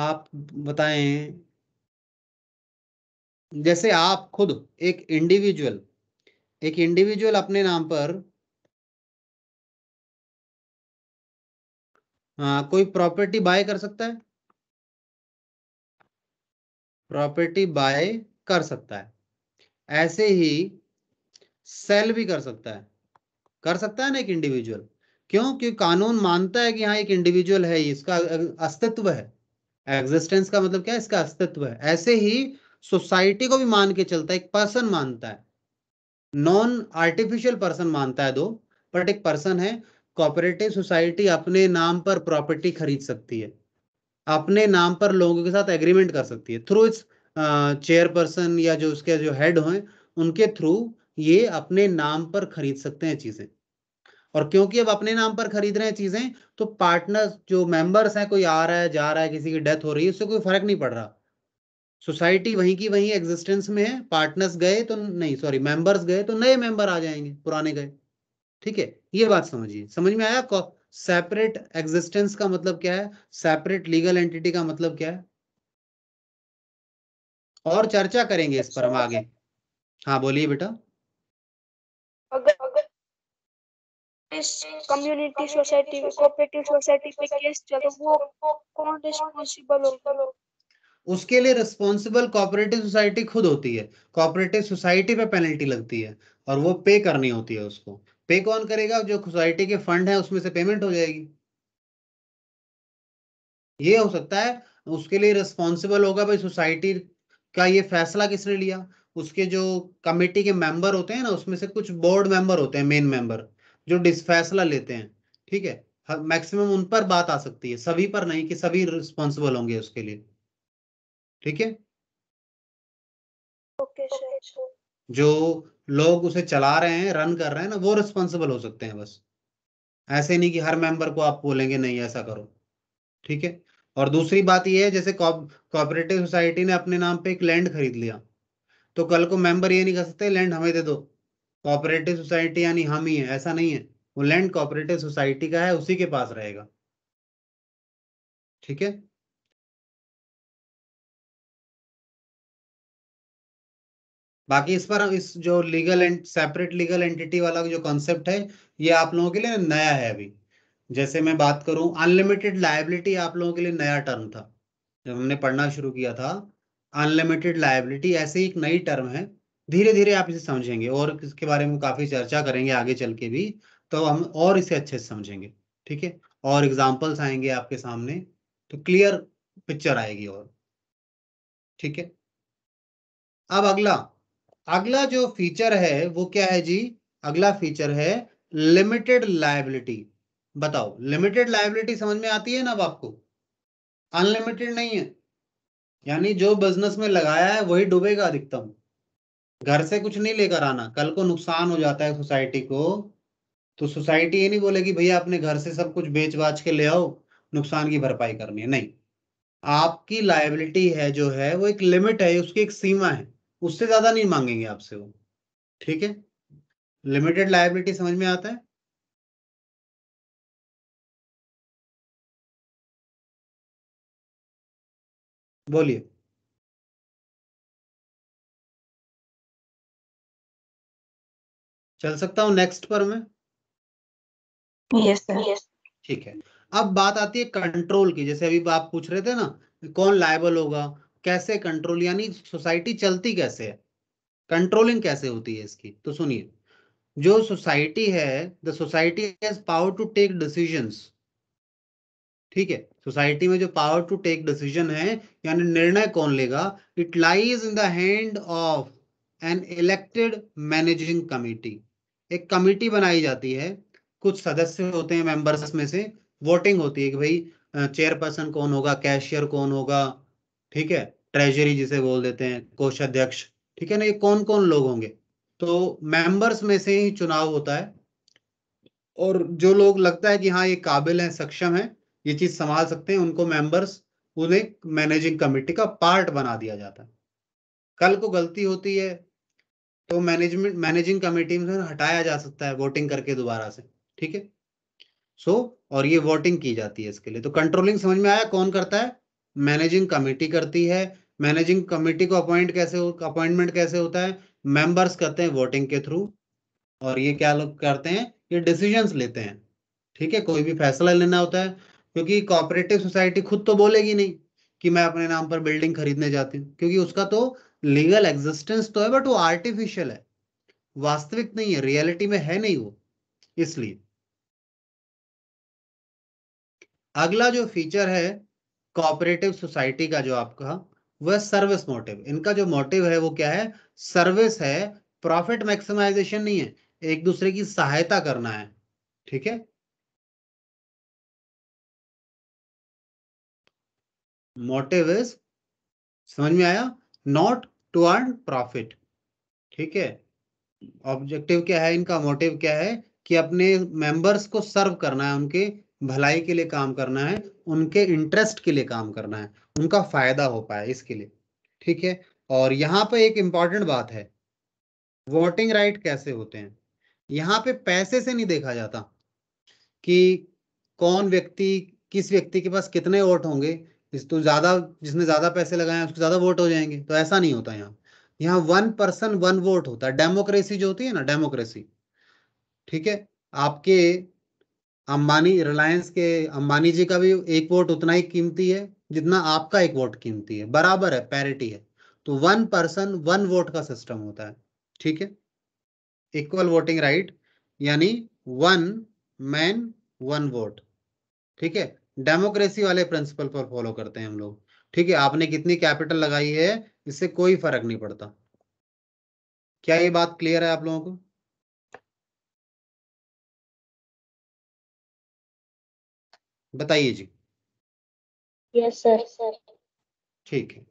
आप बताएं जैसे आप खुद एक इंडिविजुअल एक इंडिविजुअल अपने नाम पर आ, हाँ, कोई प्रॉपर्टी बाय कर सकता है प्रॉपर्टी बाय कर सकता है ऐसे ही सेल भी कर सकता है कर सकता है ना एक इंडिविजुअल क्यों क्योंकि कानून मानता है कि हाँ एक इंडिविजुअल है इसका अस्तित्व है एग्जिस्टेंस का मतलब क्या है इसका अस्तित्व है ऐसे ही सोसाइटी को भी मान के चलता है एक पर्सन मानता है नॉन आर्टिफिशियल पर्सन मानता है दो बट एक पर्सन है कोऑपरेटिव सोसाइटी अपने नाम पर प्रॉपर्टी खरीद सकती है अपने नाम पर लोगों के साथ एग्रीमेंट कर सकती है थ्रू इट्स चेयरपर्सन या जो उसके जो हेड हों उनके थ्रू ये अपने नाम पर खरीद सकते हैं चीजें और क्योंकि अब अपने नाम पर खरीद रहे हैं चीजें तो पार्टनर्स जो मेंबर्स हैं कोई आ रहा है जा रहा है किसी की डेथ हो रही है उससे कोई फर्क नहीं पड़ रहा सोसाइटी वहीं की वहीं एग्जिस्टेंस में है पार्टनर्स गए तो नहीं सॉरी मेंबर्स गए तो नए मेंबर आ जाएंगे पुराने गए ठीक है ये बात समझिए समझ में आया सेपरेट एग्जिस्टेंस का मतलब क्या है सेपरेट लीगल एंटिटी का मतलब क्या है और चर्चा करेंगे इस पर हम अच्छा। आगे हाँ बोलिए बेटा कम्युनिटी सोसाइटी कोऑपरेटिव सोसाइटी पे केस तो वो कौन रिस्पॉन्सिबल होगा उसके लिए रिस्पॉन्सिबल कोऑपरेटिव सोसाइटी खुद होती है कोऑपरेटिव सोसाइटी पे पेनल्टी लगती है और वो पे करनी होती है उसको पे कौन करेगा जो सोसाइटी के फंड है उसमें से पेमेंट हो जाएगी ये हो सकता है उसके लिए रिस्पॉन्सिबल होगा भाई सोसाइटी क्या ये फैसला किसने लिया उसके जो कमेटी के मेंबर होते हैं ना उसमें से कुछ बोर्ड मेंबर होते हैं मेन मेंबर जो डिस फैसला लेते हैं ठीक है मैक्सिमम उन पर बात आ सकती है सभी पर नहीं कि सभी रिस्पॉन्सिबल होंगे उसके लिए ठीक है ओके जो लोग उसे चला रहे हैं रन कर रहे हैं ना वो रिस्पॉन्सिबल हो सकते हैं बस ऐसे नहीं कि हर मेंबर को आप बोलेंगे नहीं ऐसा करो ठीक है और दूसरी बात यह है जैसे कॉपरेटिव सोसाइटी ने अपने नाम पे एक लैंड खरीद लिया तो कल को मेंबर ये नहीं कर सकते लैंड हमें दे दो कॉपरेटिव सोसाइटी यानी हम ही है ऐसा नहीं है वो लैंड कॉपरेटिव सोसाइटी का है उसी के पास रहेगा ठीक है बाकी इस पर इस जो legal and separate legal entity वाला जो कॉन्सेप्ट है ये आप लोगों के लिए नया है अभी जैसे मैं बात करूं अनलिमिटेड लाइबिलिटी आप लोगों के लिए नया टर्म था जब हमने पढ़ना शुरू किया था अनलिमिटेड लाइबिलिटी ऐसे एक नई टर्म है धीरे धीरे आप इसे समझेंगे और इसके बारे में काफी चर्चा करेंगे आगे चल के भी तो हम और इसे अच्छे से समझेंगे ठीक है और एग्जाम्पल्स आएंगे आपके सामने तो क्लियर पिक्चर आएगी और ठीक है अब अगला अगला जो फीचर है वो क्या है जी अगला फीचर है लिमिटेड लाइबिलिटी बताओ लिमिटेड लाइबिलिटी समझ में आती है ना अब आपको अनलिमिटेड नहीं है यानी जो बिजनेस में लगाया है वही डूबेगा अधिकतम घर से कुछ नहीं लेकर आना कल को नुकसान हो जाता है सोसाइटी को तो सोसाइटी ये नहीं बोलेगी भैया अपने घर से सब कुछ बेच बाच के ले आओ नुकसान की भरपाई करनी है नहीं आपकी लाइबिलिटी है जो है वो एक लिमिट है उसकी एक सीमा है उससे ज्यादा नहीं मांगेंगे आपसे वो ठीक है लिमिटेड लाइबिलिटी समझ में आता है बोलिए चल सकता हूं नेक्स्ट पर मैं यस ठीक है अब बात आती है कंट्रोल की जैसे अभी आप पूछ रहे थे ना कौन लाइबल होगा कैसे कंट्रोल यानी सोसाइटी चलती कैसे है कंट्रोलिंग कैसे होती है इसकी तो सुनिए जो सोसाइटी है the society power to take decisions ठीक है सोसाइटी में जो पावर टू टेक डिसीजन है यानी निर्णय कौन लेगा इट लाइज इन देंड of an elected managing committee एक कमेटी बनाई जाती है कुछ सदस्य होते हैं मेंबर्स में से वोटिंग होती है कि भाई चेयरपर्सन कौन होगा कैशियर कौन होगा ठीक है ट्रेजरी जिसे बोल देते हैं कोष अध्यक्ष ठीक है ना ये कौन कौन लोग होंगे तो मेंबर्स में से ही चुनाव होता है और जो लोग लगता है कि हाँ ये काबिल है सक्षम है ये चीज संभाल सकते हैं उनको मेंबर्स उन्हें मैनेजिंग कमेटी का पार्ट बना दिया जाता है कल को गलती होती है तो मैनेजमेंट मैनेजिंग कमेटी में हटाया जा सकता है वोटिंग करके दोबारा से ठीक है सो so, और ये वोटिंग की जाती है इसके लिए तो कंट्रोलिंग समझ में आया कौन करता है मैनेजिंग कमेटी करती है मैनेजिंग कमेटी को अपॉइंट कैसे अपॉइंटमेंट कैसे होता है मेंबर्स करते हैं वोटिंग के थ्रू और ये क्या लोग करते हैं ये डिसीजंस लेते हैं ठीक है कोई भी फैसला लेना होता है क्योंकि कॉपरेटिव सोसाइटी खुद तो बोलेगी नहीं कि मैं अपने नाम पर बिल्डिंग खरीदने जाती हूँ क्योंकि उसका तो लीगल एग्जिस्टेंस तो है बट वो आर्टिफिशियल है वास्तविक नहीं है रियलिटी में है नहीं वो इसलिए अगला जो फीचर है कॉपरेटिव सोसाइटी का जो आपका वह सर्विस मोटिव इनका जो मोटिव है वो क्या है सर्विस है प्रॉफिट मैक्सिमाइजेशन नहीं है एक दूसरे की सहायता करना है ठीक है मोटिव इज समझ में आया नॉट टू अर्न प्रॉफिट ठीक है ऑब्जेक्टिव क्या है इनका मोटिव क्या है कि अपने मेंबर्स को सर्व करना है उनके भलाई के लिए काम करना है उनके इंटरेस्ट के लिए काम करना है उनका फायदा हो पाए इसके लिए ठीक है और यहाँ पे एक इंपॉर्टेंट बात है वोटिंग राइट right कैसे होते हैं यहाँ पे पैसे से नहीं देखा जाता कि कौन व्यक्ति किस व्यक्ति के पास कितने वोट होंगे इस तो ज्यादा जिसने ज्यादा पैसे लगाए उसके ज्यादा वोट हो जाएंगे तो ऐसा नहीं होता यहाँ यहाँ वन पर्सन वन वोट होता है डेमोक्रेसी जो होती है ना डेमोक्रेसी ठीक है आपके अंबानी रिलायंस के अंबानी जी का भी एक वोट उतना ही कीमती है जितना आपका एक वोट कीमती है बराबर है पैरिटी है तो वन पर्सन वन वोट का सिस्टम होता है ठीक है इक्वल वोटिंग राइट यानी वन मैन वन वोट ठीक है डेमोक्रेसी वाले प्रिंसिपल पर फॉलो करते हैं हम लोग ठीक है आपने कितनी कैपिटल लगाई है इससे कोई फर्क नहीं पड़ता क्या ये बात क्लियर है आप लोगों को बताइए जी यस सर सर ठीक है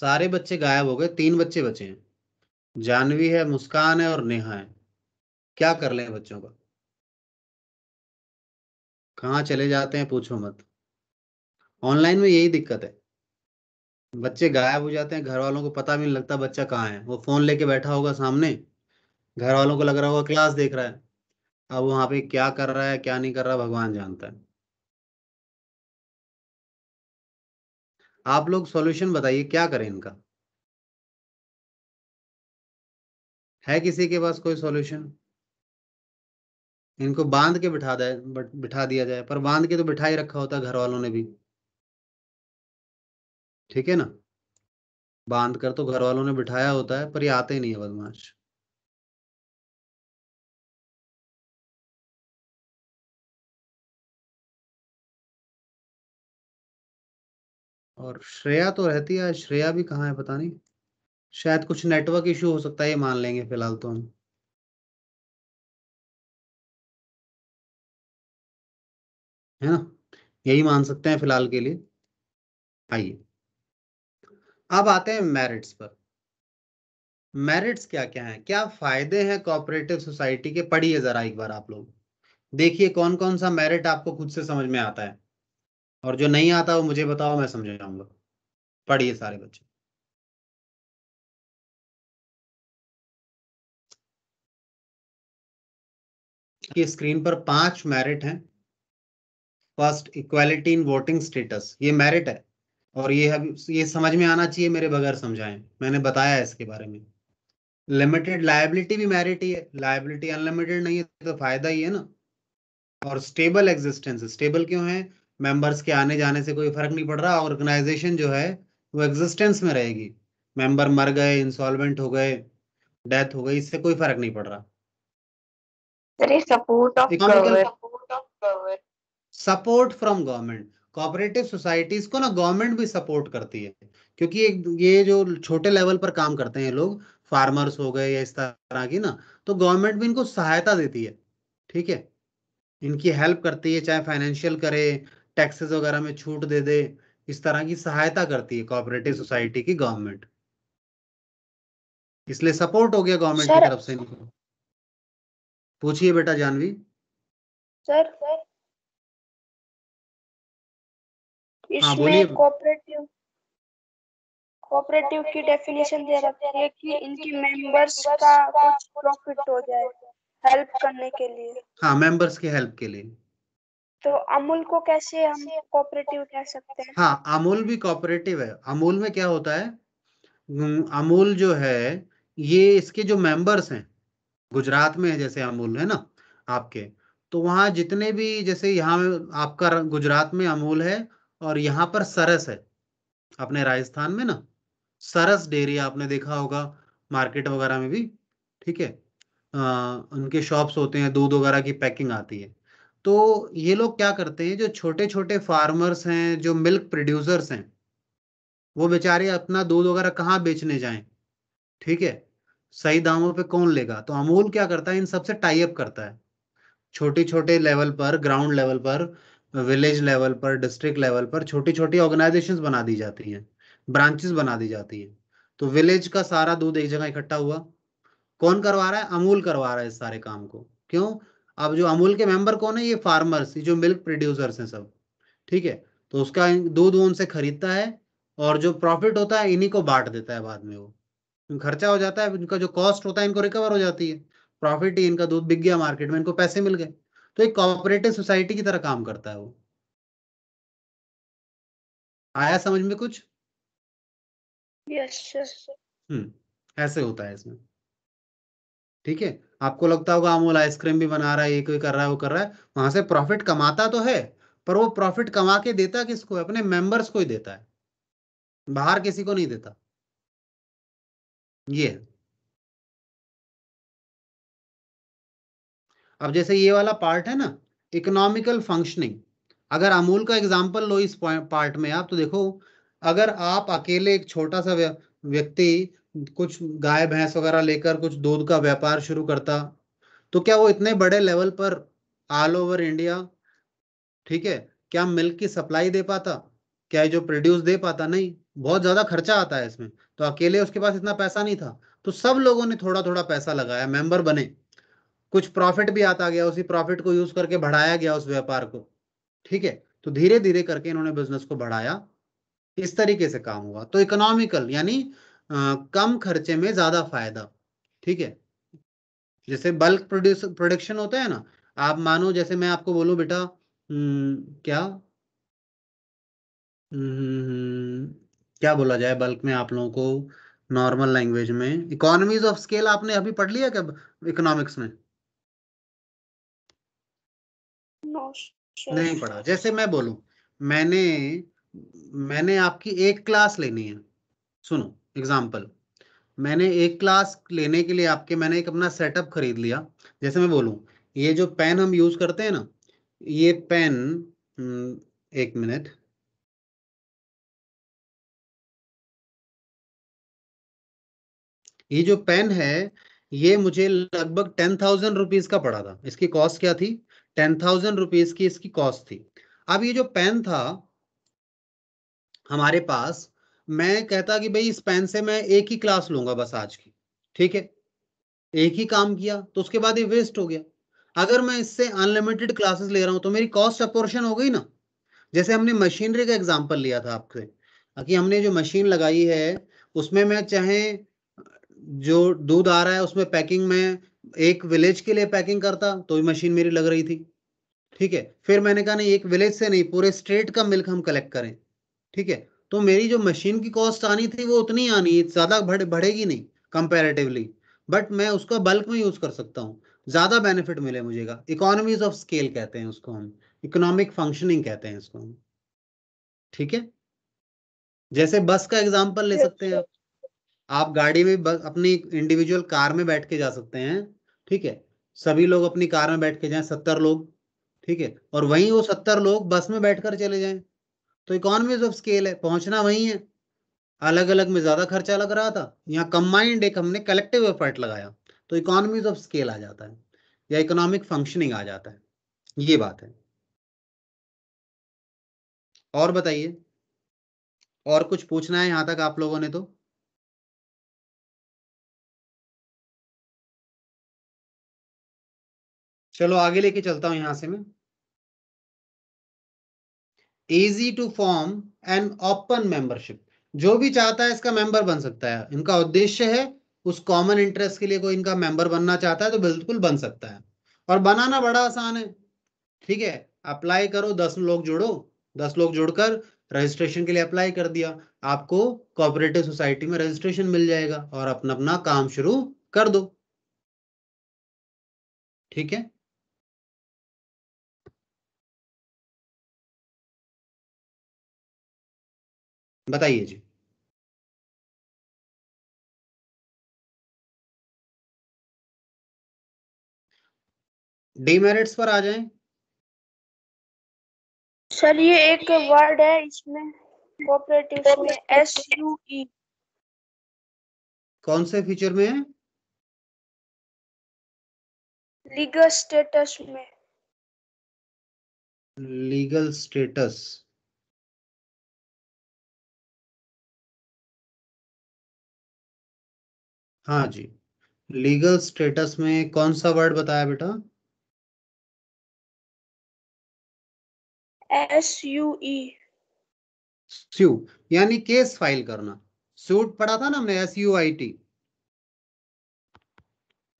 सारे बच्चे गायब हो गए तीन बच्चे बचे हैं जानवी है मुस्कान है और नेहा है क्या कर लें बच्चों का कहाँ चले जाते हैं पूछो मत ऑनलाइन में यही दिक्कत है बच्चे गायब हो जाते हैं घर वालों को पता भी नहीं लगता बच्चा कहाँ है वो फोन लेके बैठा होगा सामने घर वालों को लग रहा होगा क्लास देख रहा है अब वहां पे क्या कर रहा है क्या नहीं कर रहा भगवान जानता है आप लोग सॉल्यूशन बताइए क्या करें इनका है किसी के पास कोई सॉल्यूशन इनको बांध के बिठा दे बिठा दिया जाए पर बांध के तो बिठा ही रखा होता घर वालों ने भी ठीक है ना बांध कर तो घर वालों ने बिठाया होता है पर ये आते ही नहीं है बदमाश और श्रेया तो रहती है श्रेया भी कहाँ है पता नहीं शायद कुछ नेटवर्क इशू हो सकता है ये मान लेंगे फिलहाल तो हम है ना यही मान सकते हैं फिलहाल के लिए आइए अब आते हैं मेरिट्स पर मेरिट्स क्या क्या हैं क्या फायदे हैं कोऑपरेटिव सोसाइटी के पढ़िए जरा एक बार आप लोग देखिए कौन कौन सा मेरिट आपको खुद से समझ में आता है और जो नहीं आता वो मुझे बताओ मैं समझ जाऊंगा पढ़िए सारे बच्चे कि स्क्रीन पर पांच मेरिट हैं first equality in voting status ये मेरिट है और ये अब ये समझ में आना चाहिए मेरे बगैर समझाए मैंने बताया है इसके बारे में लिमिटेड लाइबिलिटी भी मेरिट ही है लाइबिलिटी अनलिमिटेड नहीं है तो फायदा ही है ना और स्टेबल एग्जिस्टेंस स्टेबल क्यों है मेंबर्स के आने जाने से कोई फर्क नहीं पड़ रहा ऑर्गेनाइजेशन जो है वो एग्जिस्टेंस में रहेगी मेंबर मर गए इंसॉल्वेंट हो गए डेथ हो गई इससे कोई फर्क नहीं पड़ रहा support of support from government cooperative societies को ना गवर्नमेंट भी सपोर्ट करती है क्योंकि ये जो छोटे लेवल पर काम करते हैं लोग फार्मर्स हो गए या इस तरह की ना तो गवर्नमेंट भी इनको सहायता देती है ठीक है इनकी हेल्प करती है चाहे फाइनेंशियल करे टैक्सेस वगैरह में छूट दे दे इस तरह की सहायता करती है कोऑपरेटिव सोसाइटी की गवर्नमेंट इसलिए सपोर्ट हो गया गवर्नमेंट की तरफ से इनको पूछिए बेटा जानवी सर हाँ, इसमें कोऑपरेटिव कोऑपरेटिव की डेफिनेशन दे रखी है कि इनकी मेंबर्स का कुछ प्रॉफिट हो जाए हेल्प करने के लिए हाँ मेंबर्स की हेल्प के लिए तो अमूल को कैसे हम कोऑपरेटिव कह सकते हैं हाँ अमूल भी कोऑपरेटिव है अमूल में क्या होता है हम्म, अमूल जो है ये इसके जो मेंबर्स हैं गुजरात में है जैसे अमूल है ना आपके तो वहाँ जितने भी जैसे यहाँ आपका गुजरात में अमूल है और यहाँ पर सरस है अपने राजस्थान में ना सरस डेयरी आपने देखा होगा मार्केट वगैरह में भी ठीक है आ, उनके शॉप्स होते हैं दूध वगैरह की पैकिंग आती है तो ये लोग क्या करते हैं जो छोटे छोटे फार्मर्स हैं जो मिल्क प्रोड्यूसर्स हैं वो बेचारे अपना दूध वगैरह कहाँ बेचने जाएं ठीक है सही दामों पे कौन लेगा तो अमूल क्या करता है इन सबसे टाई अप करता है छोटे छोटे लेवल पर ग्राउंड लेवल पर विलेज लेवल पर डिस्ट्रिक्ट लेवल पर छोटी छोटी ऑर्गेनाइजेशन बना दी जाती हैं ब्रांचेस बना दी जाती हैं तो विलेज का सारा दूध एक जगह इकट्ठा हुआ कौन करवा रहा है अमूल करवा रहा है इस सारे काम को क्यों अब जो अमूल के मेंबर कौन है ये फार्मर्स जो मिल्क प्रोड्यूसर्स हैं सब ठीक है तो उसका दूध वो उनसे खरीदता है और जो प्रॉफिट होता है इन्हीं को बांट देता है बाद में वो खर्चा हो जाता है इनका जो कॉस्ट होता है इनको रिकवर हो जाती है प्रॉफिट ही इनका दूध बिक गया मार्केट में इनको पैसे मिल गए तो एक कॉपरेटिव सोसाइटी की तरह काम करता है वो आया समझ में कुछ यस yes, हम्म ऐसे होता है इसमें ठीक है आपको लगता होगा अमूल आइसक्रीम भी बना रहा है ये कोई कर रहा है वो कर रहा है वहां से प्रॉफिट कमाता तो है पर वो प्रॉफिट कमा के देता किसको अपने मेंबर्स को ही देता है बाहर किसी को नहीं देता ये है अब जैसे ये वाला पार्ट है ना इकोनॉमिकल फंक्शनिंग अगर अमूल का एग्जाम्पल लो इस पार्ट में आप तो देखो अगर आप अकेले एक छोटा सा व्यक्ति कुछ गाय भैंस वगैरह लेकर कुछ दूध का व्यापार शुरू करता तो क्या वो इतने बड़े लेवल पर ऑल ओवर इंडिया ठीक है क्या मिल्क की सप्लाई दे पाता क्या जो प्रोड्यूस दे पाता नहीं बहुत ज्यादा खर्चा आता है इसमें तो अकेले उसके पास इतना पैसा नहीं था तो सब लोगों ने थोड़ा थोड़ा पैसा लगाया मेंबर बने कुछ प्रॉफिट भी आता गया उसी प्रॉफिट को यूज करके बढ़ाया गया उस व्यापार को ठीक है तो धीरे धीरे करके इन्होंने बिजनेस को बढ़ाया इस तरीके से काम हुआ तो इकोनॉमिकल यानी कम खर्चे में ज्यादा फायदा ठीक है जैसे बल्क प्रोड्यूस प्रोडक्शन होता है ना आप मानो जैसे मैं आपको बोलूं बेटा क्या क्या बोला जाए बल्क में आप लोगों को नॉर्मल लैंग्वेज में इकोनॉमीज ऑफ स्केल आपने अभी पढ़ लिया क्या इकोनॉमिक्स में sure. नहीं पढ़ा जैसे मैं बोलू मैंने मैंने आपकी एक क्लास लेनी है सुनो एग्जाम्पल मैंने एक क्लास लेने के लिए आपके मैंने एक अपना सेटअप खरीद लिया जैसे मैं बोलू ये जो पेन हम यूज करते हैं ना ये पेन हम्म, एक मिनट ये जो पेन है ये मुझे लगभग टेन थाउजेंड रुपीज का पड़ा था इसकी कॉस्ट क्या थी टेन थाउजेंड रुपीज की इसकी कॉस्ट थी अब ये जो पेन था हमारे पास मैं कहता कि भाई इस पेन से मैं एक ही क्लास लूंगा बस आज की ठीक है एक ही काम किया तो उसके बाद ये वेस्ट हो गया अगर मैं इससे अनलिमिटेड क्लासेस ले रहा हूं तो मेरी कॉस्ट अपोर्शन हो गई ना जैसे हमने मशीनरी का एग्जाम्पल लिया था आपसे कि हमने जो मशीन लगाई है उसमें मैं चाहे जो दूध आ रहा है उसमें पैकिंग में एक विलेज के लिए पैकिंग करता तो भी मशीन मेरी लग रही थी ठीक है फिर मैंने कहा नहीं एक विलेज से नहीं पूरे स्टेट का मिल्क हम कलेक्ट करें ठीक है तो मेरी जो मशीन की कॉस्ट आनी थी वो उतनी आनी ज़्यादा बढ़ बढ़ेगी नहीं कंपेरेटिवली बट मैं उसका बल्क में यूज़ कर सकता हूँ ज़्यादा बेनिफिट मिले मुझेगा इकोनॉमीज ऑफ स्केल कहते हैं उसको हम इकोनॉमिक फंक्शनिंग कहते हैं इसको हम ठीक है जैसे बस का एग्जाम्पल ले सकते हैं अच्छा। आप आप गाड़ी में बस अपनी इंडिविजुअल कार में बैठ के जा सकते हैं ठीक है सभी लोग अपनी कार में बैठ के जाएं सत्तर लोग ठीक है और वहीं वो सत्तर लोग बस में बैठकर चले जाएं तो इकोनॉमीज ऑफ स्केल है पहुंचना वहीं है अलग अलग में ज्यादा खर्चा लग रहा था यहाँ कंबाइंड एक हमने कलेक्टिव एफर्ट लगाया तो इकोनॉमीज ऑफ स्केल आ जाता है या इकोनॉमिक फंक्शनिंग आ जाता है ये बात है और बताइए और कुछ पूछना है यहां तक आप लोगों ने तो चलो आगे लेके चलता हूं यहां से मैं easy to form an open membership जो भी चाहता है इसका मेंबर बन सकता है इनका उद्देश्य है उस कॉमन इंटरेस्ट के लिए कोई इनका मेंबर बनना चाहता है तो बिल्कुल बन सकता है और बनाना बड़ा आसान है ठीक है अप्लाई करो दस लोग जुड़ो दस लोग जुड़कर रजिस्ट्रेशन के लिए अप्लाई कर दिया आपको कोऑपरेटिव सोसाइटी में रजिस्ट्रेशन मिल जाएगा और अपना अपना काम शुरू कर दो ठीक है बताइए जी डीमेरिट्स पर आ जाएं सर ये एक वर्ड है इसमें कोऑपरेटिव में एस यू ई कौन से फीचर में है लीगल स्टेटस में लीगल स्टेटस हाँ जी लीगल स्टेटस में कौन सा वर्ड बताया बेटा एस यू स्यू यानी केस फाइल करना सूट पढ़ा था ना हमने एस यू आई टी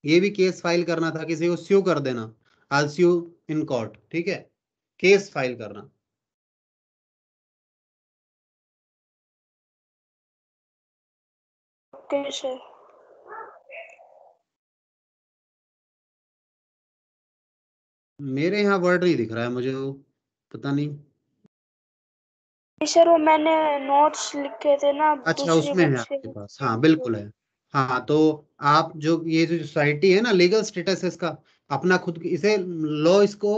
ये भी केस फाइल करना था किसी को स्यू कर देना आल स्यू इन कोर्ट ठीक है केस फाइल करना ओके सर मेरे यहाँ वर्ड नहीं दिख रहा है मुझे वो पता नहीं सर वो मैंने नोट्स लिखे थे ना अच्छा उसमें है आपके पास हाँ बिल्कुल है हाँ तो आप जो ये जो सोसाइटी है ना लीगल स्टेटस इसका अपना खुद इसे लॉ इसको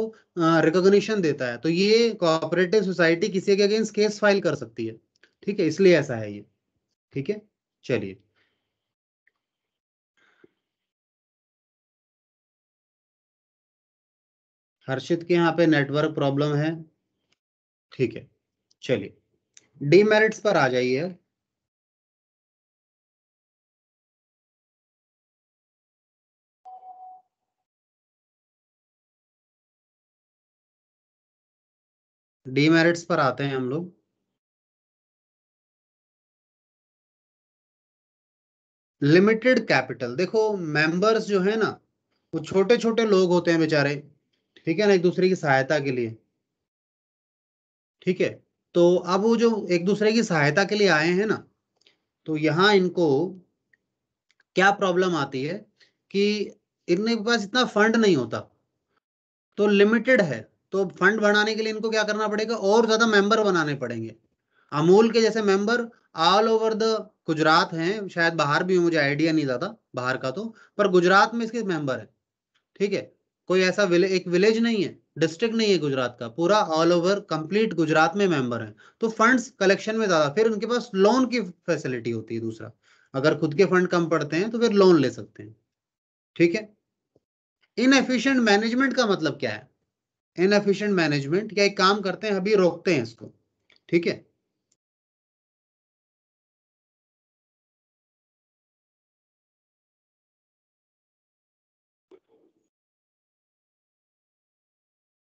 रिकॉग्निशन देता है तो ये कोऑपरेटिव सोसाइटी किसी के अगेंस्ट केस फाइल कर सकती है ठीक है इसलिए ऐसा है ये ठीक है चलिए हर्षित के यहाँ पे नेटवर्क प्रॉब्लम है ठीक है चलिए डीमेरिट्स पर आ जाइए डीमेरिट्स पर आते हैं हम लोग लिमिटेड कैपिटल देखो मेंबर्स जो है ना वो छोटे छोटे लोग होते हैं बेचारे ठीक है ना एक दूसरे की सहायता के लिए ठीक है तो अब वो जो एक दूसरे की सहायता के लिए आए हैं ना तो यहाँ इनको क्या प्रॉब्लम आती है कि इनके पास इतना फंड नहीं होता तो लिमिटेड है तो फंड बढ़ाने के लिए इनको क्या करना पड़ेगा और ज्यादा मेंबर बनाने पड़ेंगे अमूल के जैसे member all over the Gujarat हैं शायद बाहर भी मुझे आइडिया नहीं ज्यादा बाहर का तो पर गुजरात में इसके मेंबर है ठीक है कोई ऐसा विले, एक विलेज नहीं है डिस्ट्रिक्ट नहीं है गुजरात का पूरा ऑल ओवर कंप्लीट गुजरात में मेंबर है तो फंड्स कलेक्शन में ज्यादा फिर उनके पास लोन की फैसिलिटी होती है दूसरा अगर खुद के फंड कम पड़ते हैं तो फिर लोन ले सकते हैं ठीक है इनएफिशियंट मैनेजमेंट का मतलब क्या है इनएफिशियंट मैनेजमेंट क्या एक काम करते हैं अभी रोकते हैं इसको ठीक है